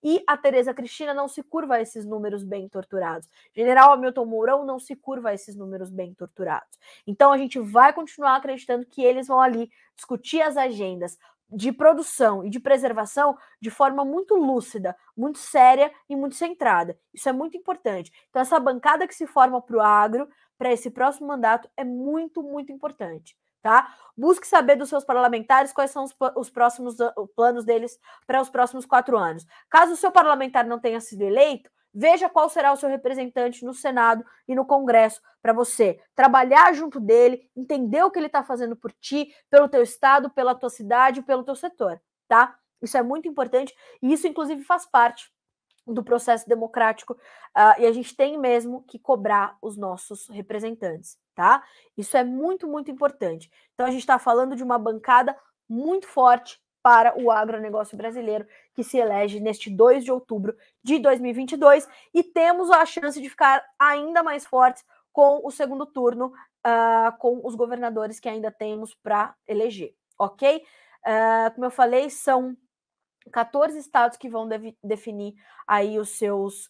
E a Tereza Cristina não se curva a esses números bem torturados. General Hamilton Mourão não se curva a esses números bem torturados. Então a gente vai continuar acreditando que eles vão ali discutir as agendas, de produção e de preservação de forma muito lúcida, muito séria e muito centrada. Isso é muito importante. Então, essa bancada que se forma para o agro, para esse próximo mandato, é muito, muito importante. Tá? Busque saber dos seus parlamentares quais são os, os próximos os planos deles para os próximos quatro anos. Caso o seu parlamentar não tenha sido eleito, Veja qual será o seu representante no Senado e no Congresso para você trabalhar junto dele, entender o que ele está fazendo por ti, pelo teu estado, pela tua cidade, pelo teu setor, tá? Isso é muito importante e isso inclusive faz parte do processo democrático uh, e a gente tem mesmo que cobrar os nossos representantes, tá? Isso é muito muito importante. Então a gente está falando de uma bancada muito forte, para o agronegócio brasileiro, que se elege neste 2 de outubro de 2022. E temos a chance de ficar ainda mais fortes com o segundo turno, uh, com os governadores que ainda temos para eleger, ok? Uh, como eu falei, são 14 estados que vão definir aí os seus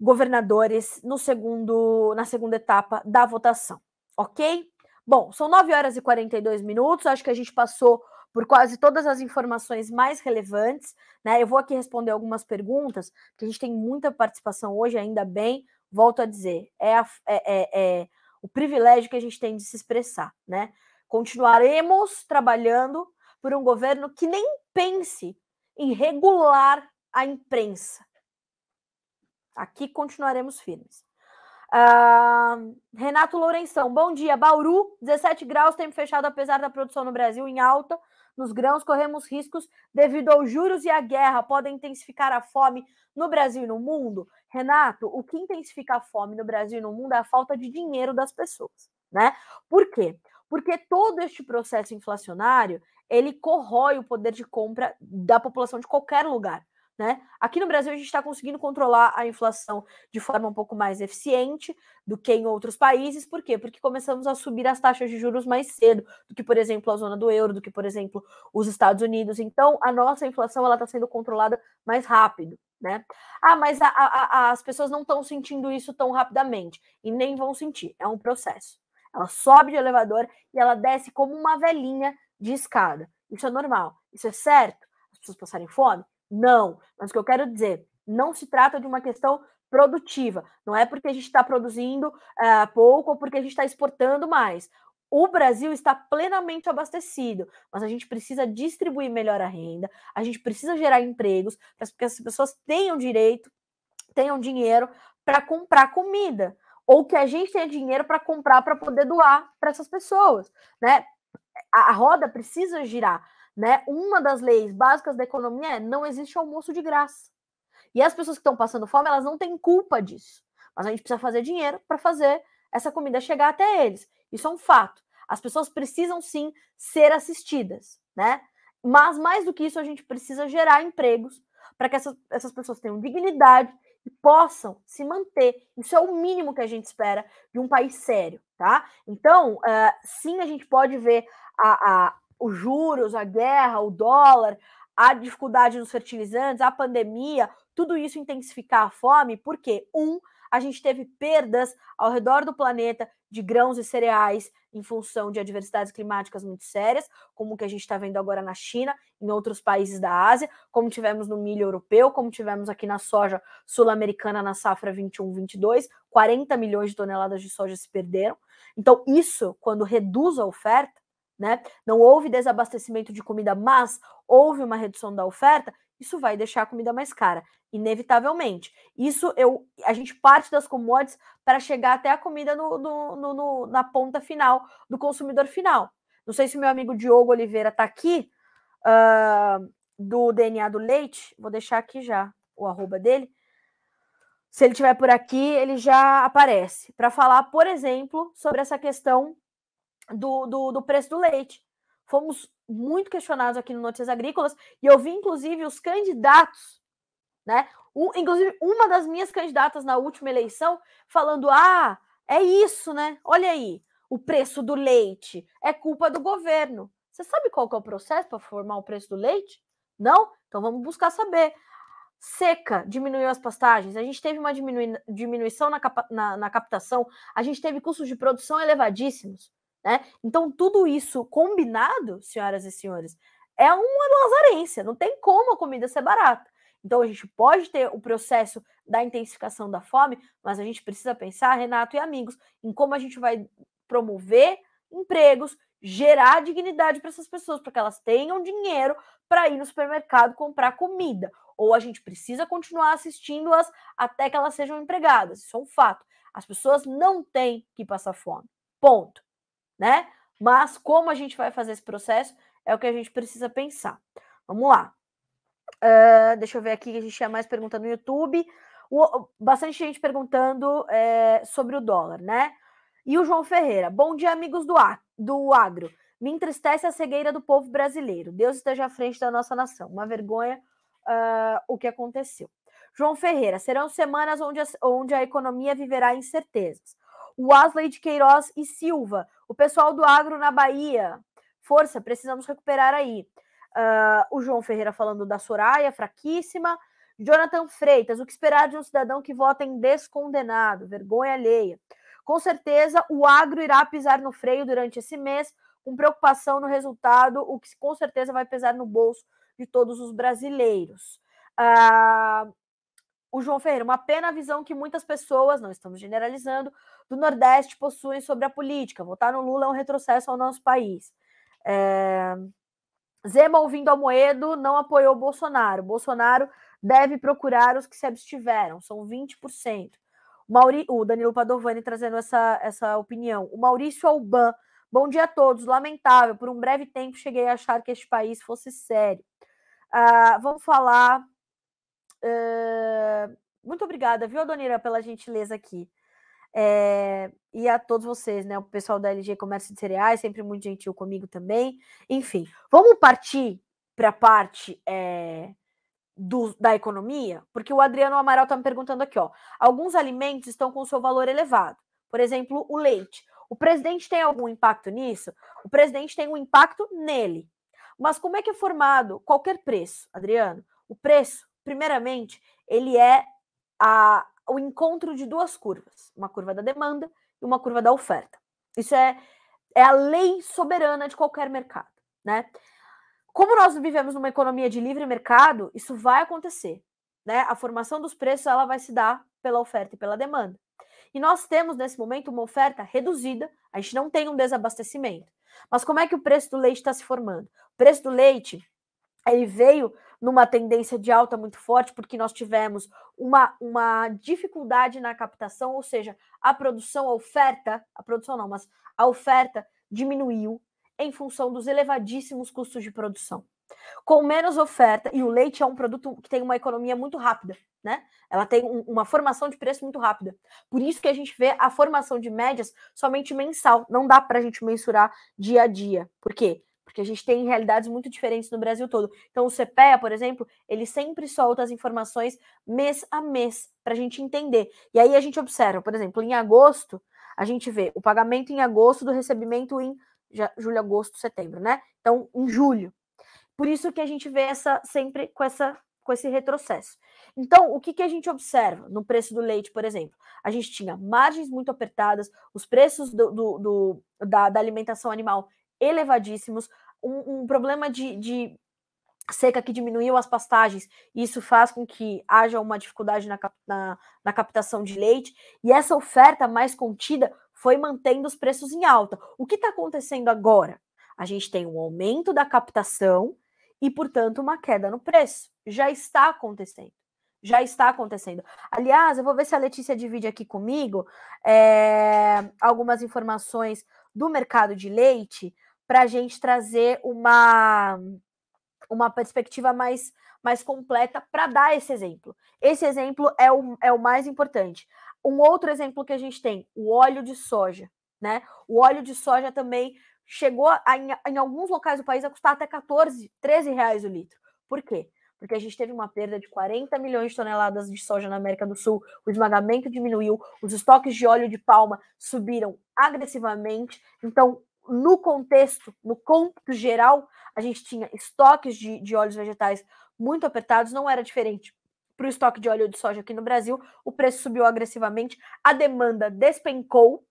governadores no segundo, na segunda etapa da votação, ok? Bom, são 9 horas e 42 minutos, acho que a gente passou por quase todas as informações mais relevantes. Né? Eu vou aqui responder algumas perguntas, porque a gente tem muita participação hoje, ainda bem. Volto a dizer, é, a, é, é, é o privilégio que a gente tem de se expressar. Né? Continuaremos trabalhando por um governo que nem pense em regular a imprensa. Aqui continuaremos firmes. Uh, Renato Lourenção, bom dia. Bauru, 17 graus, tempo fechado, apesar da produção no Brasil em alta. Nos grãos, corremos riscos devido aos juros e à guerra. Podem intensificar a fome no Brasil e no mundo. Renato, o que intensifica a fome no Brasil e no mundo é a falta de dinheiro das pessoas, né? Por quê? Porque todo este processo inflacionário ele corrói o poder de compra da população de qualquer lugar. Né? Aqui no Brasil, a gente está conseguindo controlar a inflação de forma um pouco mais eficiente do que em outros países. Por quê? Porque começamos a subir as taxas de juros mais cedo do que, por exemplo, a zona do euro, do que, por exemplo, os Estados Unidos. Então, a nossa inflação está sendo controlada mais rápido. Né? Ah, mas a, a, a, as pessoas não estão sentindo isso tão rapidamente e nem vão sentir. É um processo. Ela sobe de elevador e ela desce como uma velhinha de escada. Isso é normal, isso é certo. As pessoas passarem fome, não. Mas o que eu quero dizer, não se trata de uma questão produtiva. Não é porque a gente está produzindo uh, pouco ou porque a gente está exportando mais. O Brasil está plenamente abastecido, mas a gente precisa distribuir melhor a renda, a gente precisa gerar empregos para que as pessoas tenham direito, tenham dinheiro para comprar comida, ou que a gente tenha dinheiro para comprar para poder doar para essas pessoas, né? A, a roda precisa girar. Né? Uma das leis básicas da economia é não existe almoço de graça. E as pessoas que estão passando fome, elas não têm culpa disso. Mas a gente precisa fazer dinheiro para fazer essa comida chegar até eles. Isso é um fato. As pessoas precisam sim ser assistidas, né? Mas mais do que isso, a gente precisa gerar empregos para que essas, essas pessoas tenham dignidade e possam se manter. Isso é o mínimo que a gente espera de um país sério, tá? Então, uh, sim, a gente pode ver a, a, os juros, a guerra, o dólar, a dificuldade nos fertilizantes, a pandemia, tudo isso intensificar a fome, porque, um, a gente teve perdas ao redor do planeta de grãos e cereais em função de adversidades climáticas muito sérias, como o que a gente está vendo agora na China, em outros países da Ásia, como tivemos no milho europeu, como tivemos aqui na soja sul-americana na safra 21-22, 40 milhões de toneladas de soja se perderam. Então, isso, quando reduz a oferta, né? Não houve desabastecimento de comida, mas houve uma redução da oferta, isso vai deixar a comida mais cara, inevitavelmente. Isso eu, a gente parte das commodities para chegar até a comida no, no, no, na ponta final do consumidor final. Não sei se meu amigo Diogo Oliveira está aqui, uh, do DNA do Leite, vou deixar aqui já o arroba dele. Se ele estiver por aqui, ele já aparece para falar, por exemplo, sobre essa questão do, do, do preço do leite. Fomos muito questionados aqui no Notícias Agrícolas e eu vi, inclusive, os candidatos, né? Um, inclusive, uma das minhas candidatas na última eleição falando: ah, é isso, né? Olha aí, o preço do leite é culpa do governo. Você sabe qual que é o processo para formar o preço do leite? Não? Então vamos buscar saber. Seca diminuiu as pastagens, a gente teve uma diminui... diminuição na, na, na captação, a gente teve custos de produção elevadíssimos. Né? Então, tudo isso combinado, senhoras e senhores, é uma lazarência. Não tem como a comida ser barata. Então, a gente pode ter o processo da intensificação da fome, mas a gente precisa pensar, Renato e amigos, em como a gente vai promover empregos, gerar dignidade para essas pessoas, para que elas tenham dinheiro para ir no supermercado comprar comida. Ou a gente precisa continuar assistindo-as até que elas sejam empregadas. Isso é um fato. As pessoas não têm que passar fome. Ponto né? Mas como a gente vai fazer esse processo é o que a gente precisa pensar. Vamos lá. Uh, deixa eu ver aqui a gente tinha mais pergunta no YouTube. O, bastante gente perguntando é, sobre o dólar, né? E o João Ferreira. Bom dia, amigos do, ar, do agro. Me entristece a cegueira do povo brasileiro. Deus esteja à frente da nossa nação. Uma vergonha uh, o que aconteceu. João Ferreira, serão semanas onde a, onde a economia viverá incertezas. O Asley de Queiroz e Silva. O pessoal do agro na Bahia. Força, precisamos recuperar aí. Uh, o João Ferreira falando da Soraya, fraquíssima. Jonathan Freitas, o que esperar de um cidadão que vota em descondenado? Vergonha alheia. Com certeza, o agro irá pisar no freio durante esse mês, com preocupação no resultado, o que com certeza vai pesar no bolso de todos os brasileiros. Ah, o João Ferreira, uma pena a visão que muitas pessoas, não estamos generalizando, do Nordeste possuem sobre a política. Votar no Lula é um retrocesso ao nosso país. É... Zema, ouvindo Almoedo, não apoiou Bolsonaro. Bolsonaro deve procurar os que se abstiveram, são 20%. O, Mauri... o Danilo Padovani trazendo essa, essa opinião. O Maurício Alban, bom dia a todos. Lamentável, por um breve tempo cheguei a achar que este país fosse sério. Ah, vamos falar Uh, muito obrigada, viu, Adonira, pela gentileza aqui. É, e a todos vocês, né? O pessoal da LG Comércio de Cereais, sempre muito gentil comigo também. Enfim, vamos partir para a parte é, eh, do, da economia, porque o Adriano Amaral está me perguntando aqui, ó. Alguns alimentos estão com seu valor elevado. Por exemplo, o leite. O presidente tem algum impacto nisso? O presidente tem um impacto nele. Mas como é que é formado qualquer preço, Adriano? O preço Primeiramente, ele é a, o encontro de duas curvas, uma curva da demanda e uma curva da oferta. Isso é, é a lei soberana de qualquer mercado, né? Como nós vivemos numa economia de livre mercado, isso vai acontecer, né? A formação dos preços ela vai se dar pela oferta e pela demanda. E nós temos nesse momento uma oferta reduzida, a gente não tem um desabastecimento. Mas como é que o preço do leite está se formando? O preço do leite ele veio numa tendência de alta muito forte, porque nós tivemos uma, uma dificuldade na captação, ou seja, a produção, a oferta, a produção não, mas a oferta diminuiu em função dos elevadíssimos custos de produção. Com menos oferta, e o leite é um produto que tem uma economia muito rápida, né? Ela tem um, uma formação de preço muito rápida. Por isso que a gente vê a formação de médias somente mensal, não dá para a gente mensurar dia a dia. Por quê? porque a gente tem realidades muito diferentes no Brasil todo. Então, o CPEA, por exemplo, ele sempre solta as informações mês a mês para a gente entender. E aí a gente observa, por exemplo, em agosto, a gente vê o pagamento em agosto do recebimento em julho, agosto, setembro, né? Então, em julho. Por isso que a gente vê essa sempre com essa com esse retrocesso. Então, o que, que a gente observa no preço do leite, por exemplo? A gente tinha margens muito apertadas, os preços do, do, do da, da alimentação animal elevadíssimos, um, um problema de, de seca que diminuiu as pastagens, isso faz com que haja uma dificuldade na, na, na, captação de leite, e essa oferta mais contida foi mantendo os preços em alta. O que está acontecendo agora? A gente tem um aumento da captação e, portanto, uma queda no preço. Já está acontecendo. Já está acontecendo. Aliás, eu vou ver se a Letícia divide aqui comigo é, algumas informações do mercado de leite, para a gente trazer uma, uma perspectiva mais, mais completa para dar esse exemplo. Esse exemplo é o, é o mais importante. Um outro exemplo que a gente tem, o óleo de soja. Né? O óleo de soja também chegou a, em, em, alguns locais do país a custar até 14, 13 reais o litro. Por quê? Porque a gente teve uma perda de 40 milhões de toneladas de soja na América do Sul, o esmagamento diminuiu, os estoques de óleo de palma subiram agressivamente. Então, no contexto, no cômputo geral, a gente tinha estoques de, de óleos vegetais muito apertados, não era diferente para o estoque de óleo de soja aqui no Brasil. O preço subiu agressivamente, a demanda despencou.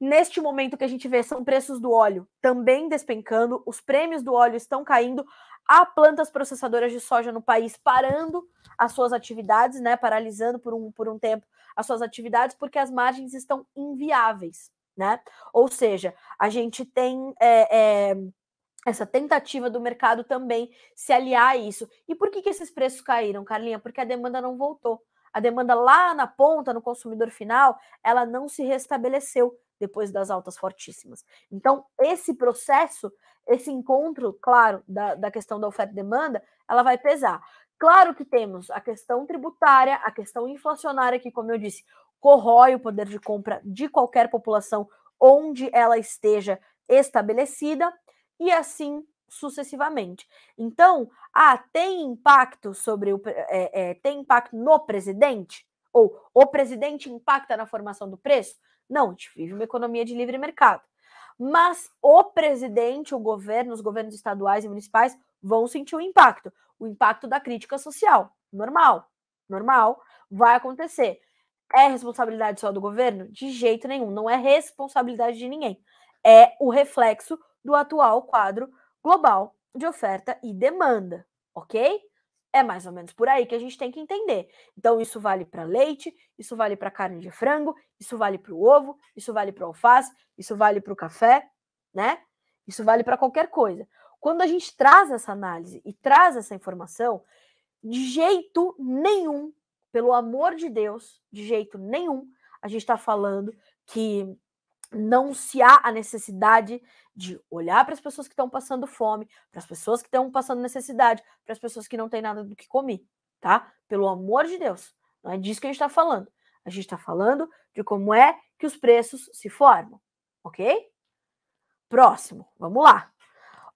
Neste momento que a gente vê são preços do óleo também despencando, os prêmios do óleo estão caindo, há plantas processadoras de soja no país parando as suas atividades, né, paralisando por um, por um tempo as suas atividades porque as margens estão inviáveis né? Ou seja, a gente tem é, é, essa tentativa do mercado também se aliar a isso. E por que, que esses preços caíram, Carlinha? Porque a demanda não voltou. A demanda lá na ponta, no consumidor final, ela não se restabeleceu depois das altas fortíssimas. Então, esse processo, esse encontro, claro, da, da questão da oferta e demanda, ela vai pesar. Claro que temos a questão tributária, a questão inflacionária, que, como eu disse, corrói o poder de compra de qualquer população onde ela esteja estabelecida e assim sucessivamente. Então, ah, tem impacto sobre o é, é, tem impacto no presidente ou o presidente impacta na formação do preço? Não, a gente vive uma economia de livre mercado. Mas o presidente, o governo, os governos estaduais e municipais vão sentir o impacto, o impacto da crítica social, normal, normal, vai acontecer. É responsabilidade só do governo? De jeito nenhum. Não é responsabilidade de ninguém. É o reflexo do atual quadro global de oferta e demanda, ok? É mais ou menos por aí que a gente tem que entender. Então, isso vale para leite, isso vale para carne de frango, isso vale para o ovo, isso vale para o alface, isso vale para o café, né? Isso vale para qualquer coisa. Quando a gente traz essa análise e traz essa informação, de jeito nenhum pelo amor de Deus, de jeito nenhum, a gente está falando que não se há a necessidade de olhar para as pessoas que estão passando fome, para as pessoas que estão passando necessidade, para as pessoas que não têm nada do que comer, tá? Pelo amor de Deus, não é disso que a gente está falando. A gente está falando de como é que os preços se formam, ok? Próximo, vamos lá.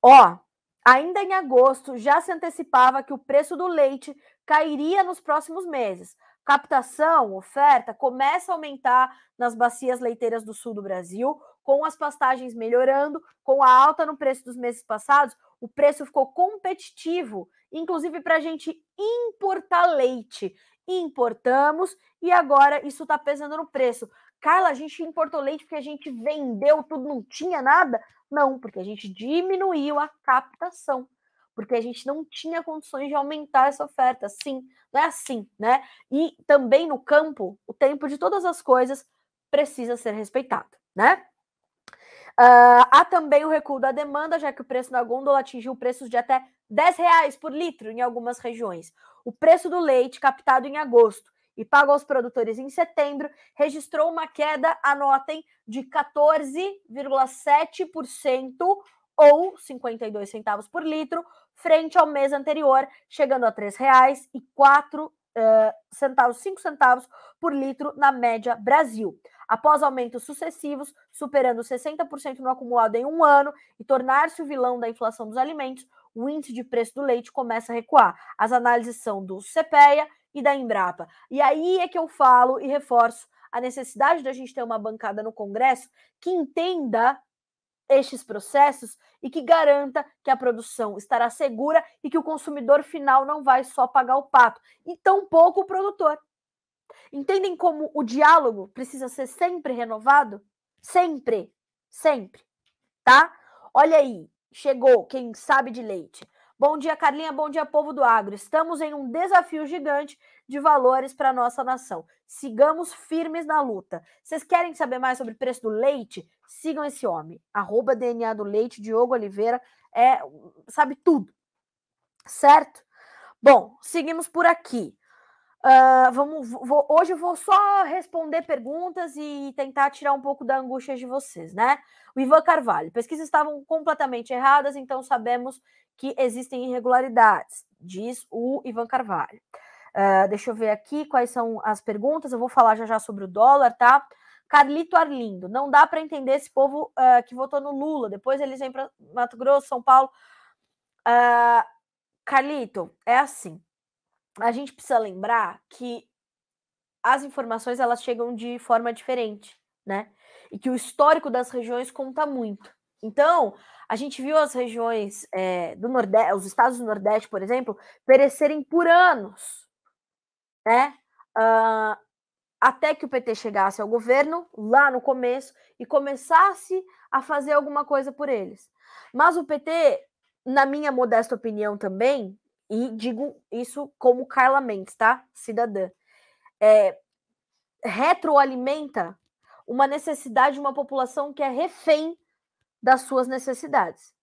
Ó, Ainda em agosto, já se antecipava que o preço do leite cairia nos próximos meses. Captação, oferta, começa a aumentar nas bacias leiteiras do sul do Brasil, com as pastagens melhorando, com a alta no preço dos meses passados, o preço ficou competitivo, inclusive para a gente importar leite. Importamos e agora isso está pesando no preço. Carla, a gente importou leite porque a gente vendeu tudo, não tinha nada? Não, porque a gente diminuiu a captação, porque a gente não tinha condições de aumentar essa oferta. Sim, não é assim, né? E também no campo, o tempo de todas as coisas precisa ser respeitado, né? Uh, há também o recuo da demanda, já que o preço da gôndola atingiu preços de até 10 reais por litro em algumas regiões. O preço do leite captado em agosto e pago aos produtores em setembro, registrou uma queda, anotem, de 14,7% ou 52 centavos por litro, frente ao mês anterior, chegando a R$ 3,04 uh, centavos, 5 centavos por litro na média Brasil. Após aumentos sucessivos, superando 60% no acumulado em um ano e tornar-se o vilão da inflação dos alimentos, o índice de preço do leite começa a recuar. As análises são do CPEA e da Embrapa. E aí é que eu falo e reforço a necessidade da gente ter uma bancada no Congresso que entenda estes processos e que garanta que a produção estará segura e que o consumidor final não vai só pagar o pato, e tampouco o produtor. Entendem como o diálogo precisa ser sempre renovado? Sempre, sempre, tá? Olha aí, chegou quem sabe de leite. Bom dia, Carlinha. Bom dia, povo do agro. Estamos em um desafio gigante de valores para a nossa nação. Sigamos firmes na luta. Vocês querem saber mais sobre o preço do leite? Sigam esse homem. Arroba DNA do Leite, Diogo Oliveira. É, sabe tudo. Certo? Bom, seguimos por aqui. Uh, vamos, vou, hoje eu vou só responder perguntas e tentar tirar um pouco da angústia de vocês, né? O Ivan Carvalho, pesquisas estavam completamente erradas, então sabemos que existem irregularidades, diz o Ivan Carvalho. Uh, deixa eu ver aqui quais são as perguntas, eu vou falar já já sobre o dólar, tá? Carlito Arlindo, não dá para entender esse povo uh, que votou no Lula, depois eles vêm para Mato Grosso, São Paulo. Carlito, é assim a gente precisa lembrar que as informações elas chegam de forma diferente, né? E que o histórico das regiões conta muito. Então, a gente viu as regiões é, do Nordeste, os estados do Nordeste, por exemplo, perecerem por anos, né? Uh, até que o PT chegasse ao governo, lá no começo, e começasse a fazer alguma coisa por eles. Mas o PT, na minha modesta opinião também, e digo isso como Carla Mendes, tá? Cidadã. É, retroalimenta uma necessidade de uma população que é refém das suas necessidades.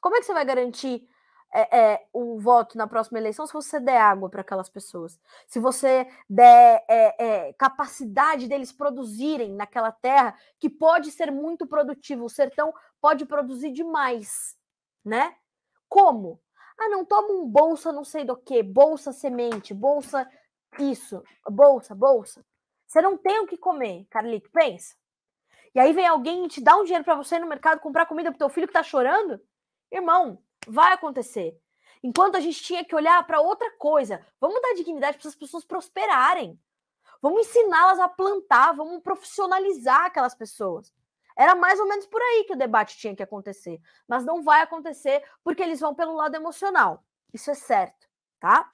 Como é que você vai garantir é, é, um voto na próxima eleição se você der água para aquelas pessoas? Se você der é, é, capacidade deles produzirem naquela terra, que pode ser muito produtiva, o sertão pode produzir demais, né? Como? Ah, não, toma um bolsa não sei do que, bolsa semente, bolsa isso, bolsa, bolsa. Você não tem o que comer, Carlito, pensa. E aí vem alguém e te dá um dinheiro para você ir no mercado comprar comida pro teu filho que tá chorando? Irmão, vai acontecer. Enquanto a gente tinha que olhar para outra coisa, vamos dar dignidade para as pessoas prosperarem. Vamos ensiná-las a plantar, vamos profissionalizar aquelas pessoas. Era mais ou menos por aí que o debate tinha que acontecer, mas não vai acontecer porque eles vão pelo lado emocional. Isso é certo, tá?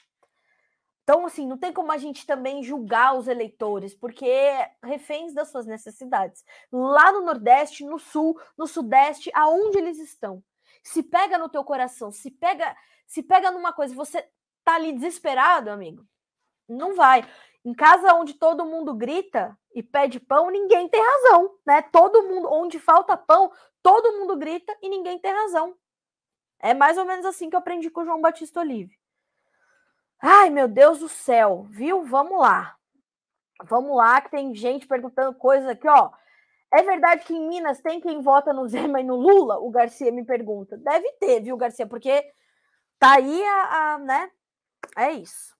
Então, assim, não tem como a gente também julgar os eleitores, porque é reféns das suas necessidades. Lá no Nordeste, no Sul, no Sudeste, aonde eles estão. Se pega no teu coração, se pega, se pega numa coisa, você tá ali desesperado, amigo. Não vai. Em casa onde todo mundo grita e pede pão, ninguém tem razão, né? Todo mundo onde falta pão, todo mundo grita e ninguém tem razão. É mais ou menos assim que eu aprendi com o João Batista Olive. Ai, meu Deus do céu, viu? Vamos lá. Vamos lá, que tem gente perguntando coisas aqui, ó. É verdade que em Minas tem quem vota no Zema e no Lula? O Garcia me pergunta. Deve ter, viu, Garcia? Porque tá aí a, a né? É isso.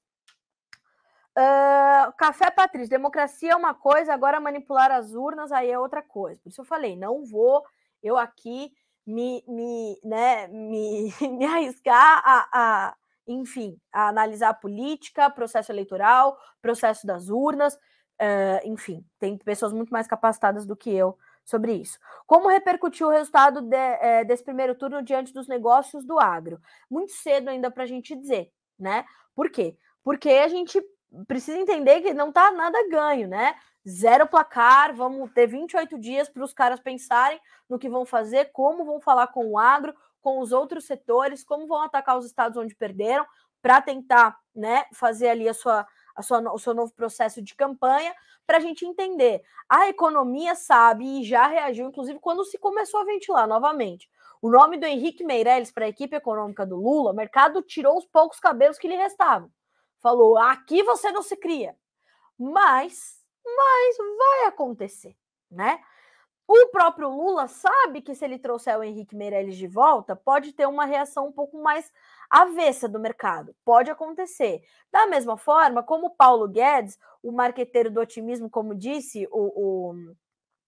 Ah, café Patrícia, democracia é uma coisa, agora manipular as urnas aí é outra coisa. Por isso eu falei, não vou eu aqui me, me, né, me, me arriscar a, a, enfim, a analisar a política, processo eleitoral, processo das urnas, uh, enfim, tem pessoas muito mais capacitadas do que eu sobre isso. Como repercutiu o resultado de, eh, desse primeiro turno diante dos negócios do agro? Muito cedo ainda para a gente dizer, né? Por quê? Porque a gente precisa entender que não tá nada ganho, né? Zero placar, vamos ter 28 dias para os caras pensarem no que vão fazer, como vão falar com o agro, com os outros setores, como vão atacar os estados onde perderam, para tentar né, fazer ali a sua, a sua, o seu novo processo de campanha, para a gente entender. A economia sabe e já reagiu, inclusive, quando se começou a ventilar novamente. O nome do Henrique Meirelles para a equipe econômica do Lula, o mercado tirou os poucos cabelos que lhe restavam falou: aqui você não se cria. Mas, mas vai acontecer, né? O próprio Lula sabe que se ele trouxer o Henrique Meirelles de volta, pode ter uma reação um pouco mais avessa do mercado. Pode acontecer. Da mesma forma, como Paulo Guedes, o marqueteiro do otimismo, como disse o,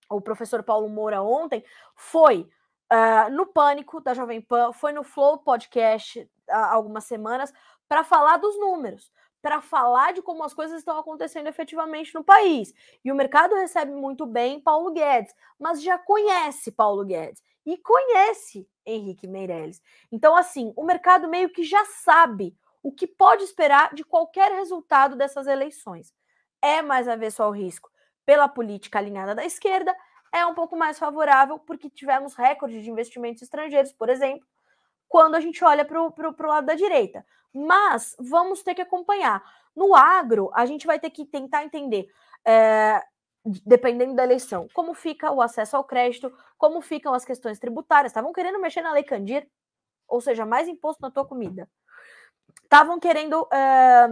o, o professor Paulo Moura ontem, foi uh, no Pânico da Jovem Pan, foi no Flow Podcast há algumas semanas, para falar dos números, para falar de como as coisas estão acontecendo efetivamente no país. E o mercado recebe muito bem Paulo Guedes, mas já conhece Paulo Guedes e conhece Henrique Meirelles. Então, assim, o mercado meio que já sabe o que pode esperar de qualquer resultado dessas eleições. É mais avesso ao risco pela política alinhada da esquerda é um pouco mais favorável, porque tivemos recorde de investimentos estrangeiros, por exemplo, quando a gente olha para o lado da direita. Mas vamos ter que acompanhar. No agro, a gente vai ter que tentar entender. É, dependendo da eleição, como fica o acesso ao crédito, como ficam as questões tributárias. Estavam querendo mexer na Lei Candir, ou seja, mais imposto na tua comida. Estavam querendo é,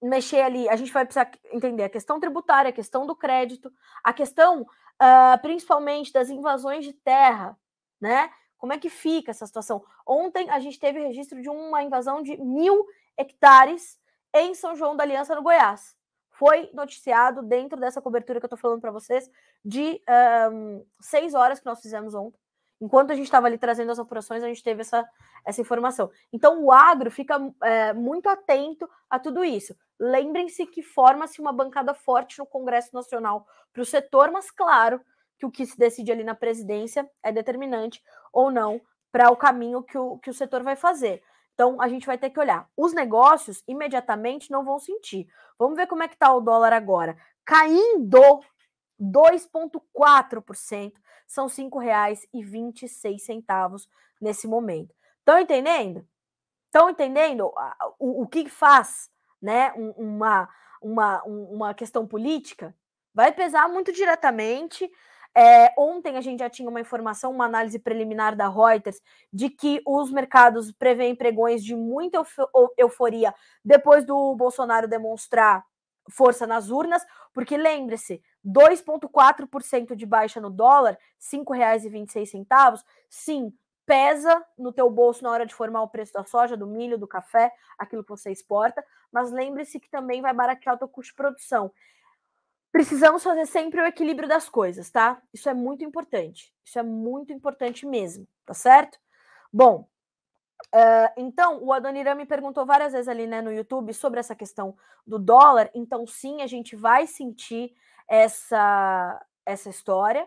mexer ali. A gente vai precisar entender a questão tributária, a questão do crédito, a questão uh, principalmente das invasões de terra, né? Como é que fica essa situação? Ontem a gente teve registro de uma invasão de mil hectares em São João da Aliança, no Goiás. Foi noticiado dentro dessa cobertura que eu tô falando para vocês de um, seis horas que nós fizemos ontem. Enquanto a gente estava ali trazendo as operações, a gente teve essa, essa informação. Então, o agro fica é, muito atento a tudo isso. Lembrem-se que forma-se uma bancada forte no Congresso Nacional para o setor, mas claro que o que se decide ali na presidência é determinante ou não para o caminho que o, que o setor vai fazer. Então, a gente vai ter que olhar. Os negócios imediatamente não vão sentir. Vamos ver como é que está o dólar agora. Caindo 2,4%, são R$ 5,26 nesse momento. Estão entendendo? Estão entendendo o, o que faz né, uma, uma, uma questão política, vai pesar muito diretamente. É, ontem a gente já tinha uma informação, uma análise preliminar da Reuters, de que os mercados prevêem pregões de muita euforia depois do Bolsonaro demonstrar força nas urnas, porque lembre-se, 2,4% de baixa no dólar, R$ 5,26, sim, pesa no teu bolso na hora de formar o preço da soja, do milho, do café, aquilo que você exporta, mas lembre-se que também vai baratear o teu custo de produção. Precisamos fazer sempre o equilíbrio das coisas, tá? Isso é muito importante. Isso é muito importante mesmo, tá certo? Bom, Uh, então, o Adoniran me perguntou várias vezes ali né, no YouTube sobre essa questão do dólar. Então, sim, a gente vai sentir essa, essa história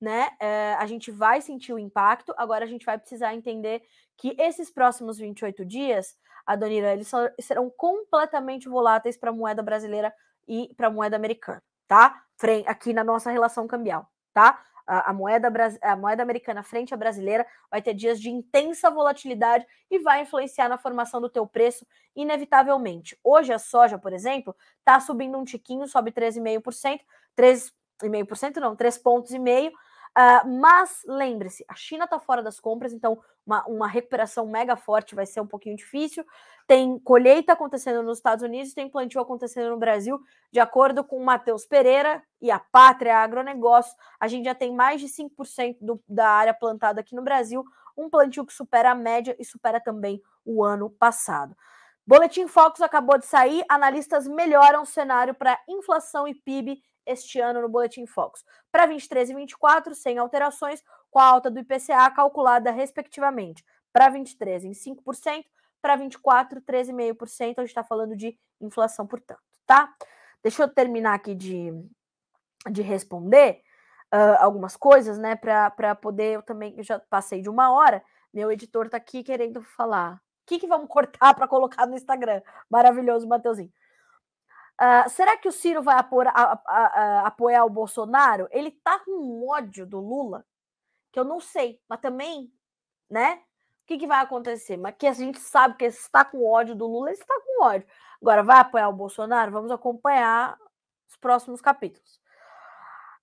né? É, a gente vai sentir o impacto, agora a gente vai precisar entender que esses próximos 28 dias, a Donira, eles serão completamente voláteis para a moeda brasileira e para a moeda americana, tá? Aqui na nossa relação cambial, tá? A, a, moeda, a moeda americana frente à brasileira vai ter dias de intensa volatilidade e vai influenciar na formação do teu preço, inevitavelmente. Hoje a soja, por exemplo, está subindo um tiquinho, sobe 13,5%, 3,5% não, 3 pontos e meio, Uh, mas lembre-se, a China está fora das compras, então uma, uma, recuperação mega forte vai ser um pouquinho difícil. Tem colheita acontecendo nos Estados Unidos, tem plantio acontecendo no Brasil. De acordo com o Matheus Pereira e a Pátria Agronegócio, a gente já tem mais de 5% do, da área plantada aqui no Brasil, um plantio que supera a média e supera também o ano passado. Boletim Focus acabou de sair, analistas melhoram o cenário para inflação e PIB este ano no Boletim Focus. Para 23 e 24, sem alterações, com a alta do IPCA calculada respectivamente para 23 em 5%, para 24, 13,5%. A gente está falando de inflação, portanto, tá? Deixa eu terminar aqui de, de responder uh, algumas coisas, né? Para poder, eu também eu já passei de uma hora. Meu editor está aqui querendo falar. O que, que vamos cortar para colocar no Instagram? Maravilhoso, Mateuzinho. Uh, será que o Ciro vai apor, a, a, a, apoiar o Bolsonaro? Ele tá com um ódio do Lula, que eu não sei, mas também, né? O que, que vai acontecer? Mas que a gente sabe que ele está com ódio do Lula, ele está com ódio. Agora, vai apoiar o Bolsonaro? Vamos acompanhar os próximos capítulos.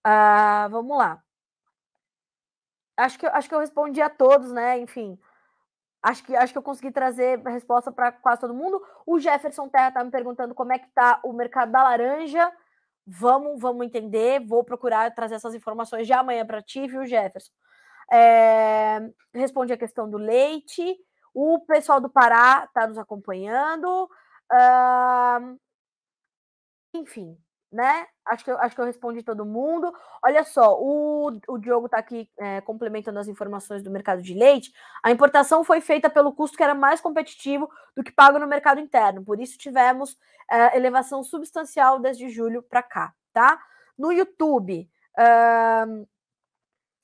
Uh, vamos lá. Acho que, acho que eu respondi a todos, né? Enfim. Acho que, acho que eu consegui trazer resposta para quase todo mundo. O Jefferson Terra está me perguntando como é que está o mercado da laranja. Vamos, vamos entender. Vou procurar trazer essas informações de amanhã para ti, viu, Jefferson? É, responde a questão do leite. O pessoal do Pará está nos acompanhando. Uh, enfim, né? Acho que, eu, acho que eu respondi todo mundo. Olha só, o, o Diogo está aqui é, complementando as informações do mercado de leite. A importação foi feita pelo custo que era mais competitivo do que pago no mercado interno. Por isso tivemos é, elevação substancial desde julho para cá, tá? No YouTube, uh,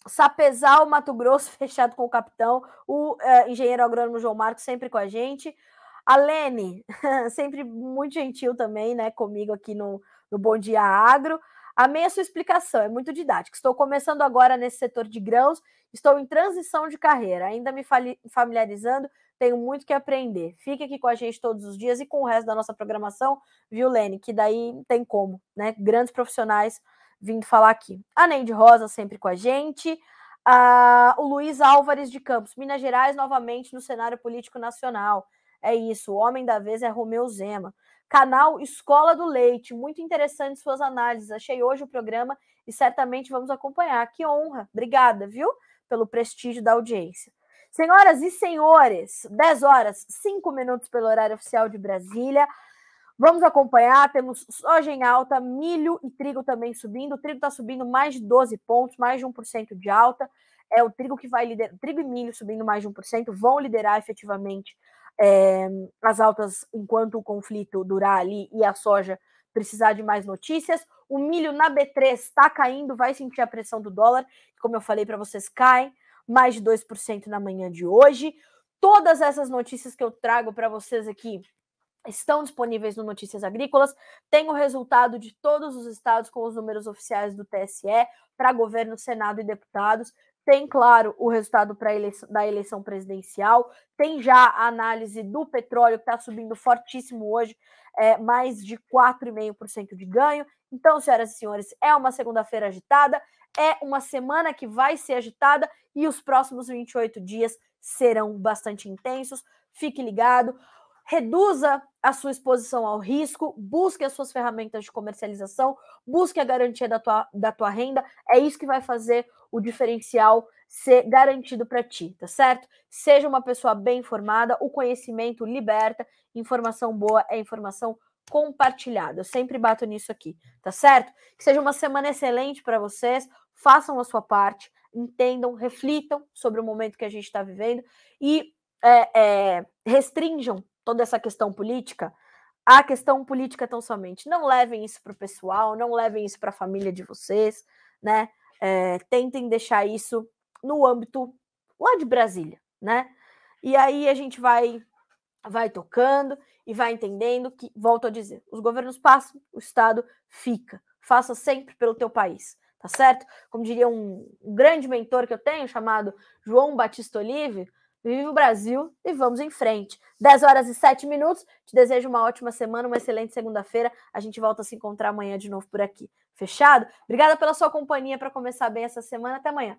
Sapezal, Mato Grosso, fechado com o capitão. O uh, engenheiro agrônomo João Marcos sempre com a gente. A Lene, sempre muito gentil também, né, comigo aqui no, no Bom Dia Agro. Amei a sua explicação, é muito didática. Estou começando agora nesse setor de grãos, estou em transição de carreira, ainda me familiarizando, tenho muito que aprender. Fique aqui com a gente todos os dias e com o resto da nossa programação, viu, Lene? Que daí tem como, né? Grandes profissionais vindo falar aqui. A Neide Rosa sempre com a gente. Ah, o Luiz Álvares de Campos, Minas Gerais, novamente no cenário político nacional. É isso, o homem da vez é Romeu Zema canal Escola do Leite. Muito interessante suas análises. Achei hoje o programa e certamente vamos acompanhar. Que honra. Obrigada, viu? Pelo prestígio da audiência. Senhoras e senhores, 10 horas, 5 minutos pelo horário oficial de Brasília. Vamos acompanhar, temos soja em alta, milho e trigo também subindo. O trigo está subindo mais de 12 pontos, mais de 1% de alta. É o trigo que vai liderar, trigo e milho subindo mais de 1%, vão liderar efetivamente é, as altas enquanto o conflito durar ali e a soja precisar de mais notícias. O milho na B3 está caindo, vai sentir a pressão do dólar, como eu falei para vocês, cai mais de 2% na manhã de hoje. Todas essas notícias que eu trago para vocês aqui estão disponíveis no Notícias Agrícolas. Tem o resultado de todos os estados com os números oficiais do TSE para governo, Senado e deputados tem, claro, o resultado eleição, da eleição presidencial, tem já a análise do petróleo, que está subindo fortíssimo hoje, é, mais de 4,5% de ganho. Então, senhoras e senhores, é uma segunda-feira agitada, é uma semana que vai ser agitada e os próximos 28 dias serão bastante intensos. Fique ligado reduza a sua exposição ao risco, busque as suas ferramentas de comercialização, busque a garantia da tua, da tua renda. É isso que vai fazer o diferencial ser garantido para ti, tá certo? Seja uma pessoa bem informada, o conhecimento liberta, informação boa é informação compartilhada. Eu sempre bato nisso aqui, tá certo? Que seja uma semana excelente para vocês, façam a sua parte, entendam, reflitam sobre o momento que a gente está vivendo e é, é, restringam toda essa questão política a questão política é tão somente. Não levem isso para o pessoal, não levem isso para a família de vocês, né? É, tentem deixar isso no âmbito lá de Brasília, né? E aí a gente vai vai tocando e vai entendendo que, volto a dizer, os governos passam, o Estado fica. Faça sempre pelo teu país, tá certo? Como diria um grande mentor que eu tenho, chamado João Batista Olive, Viva o Brasil e vamos em frente. 10 horas e 7 minutos. Te desejo uma ótima semana, uma excelente segunda-feira. A gente volta a se encontrar amanhã de novo por aqui. Fechado? Obrigada pela sua companhia para começar bem essa semana. Até amanhã.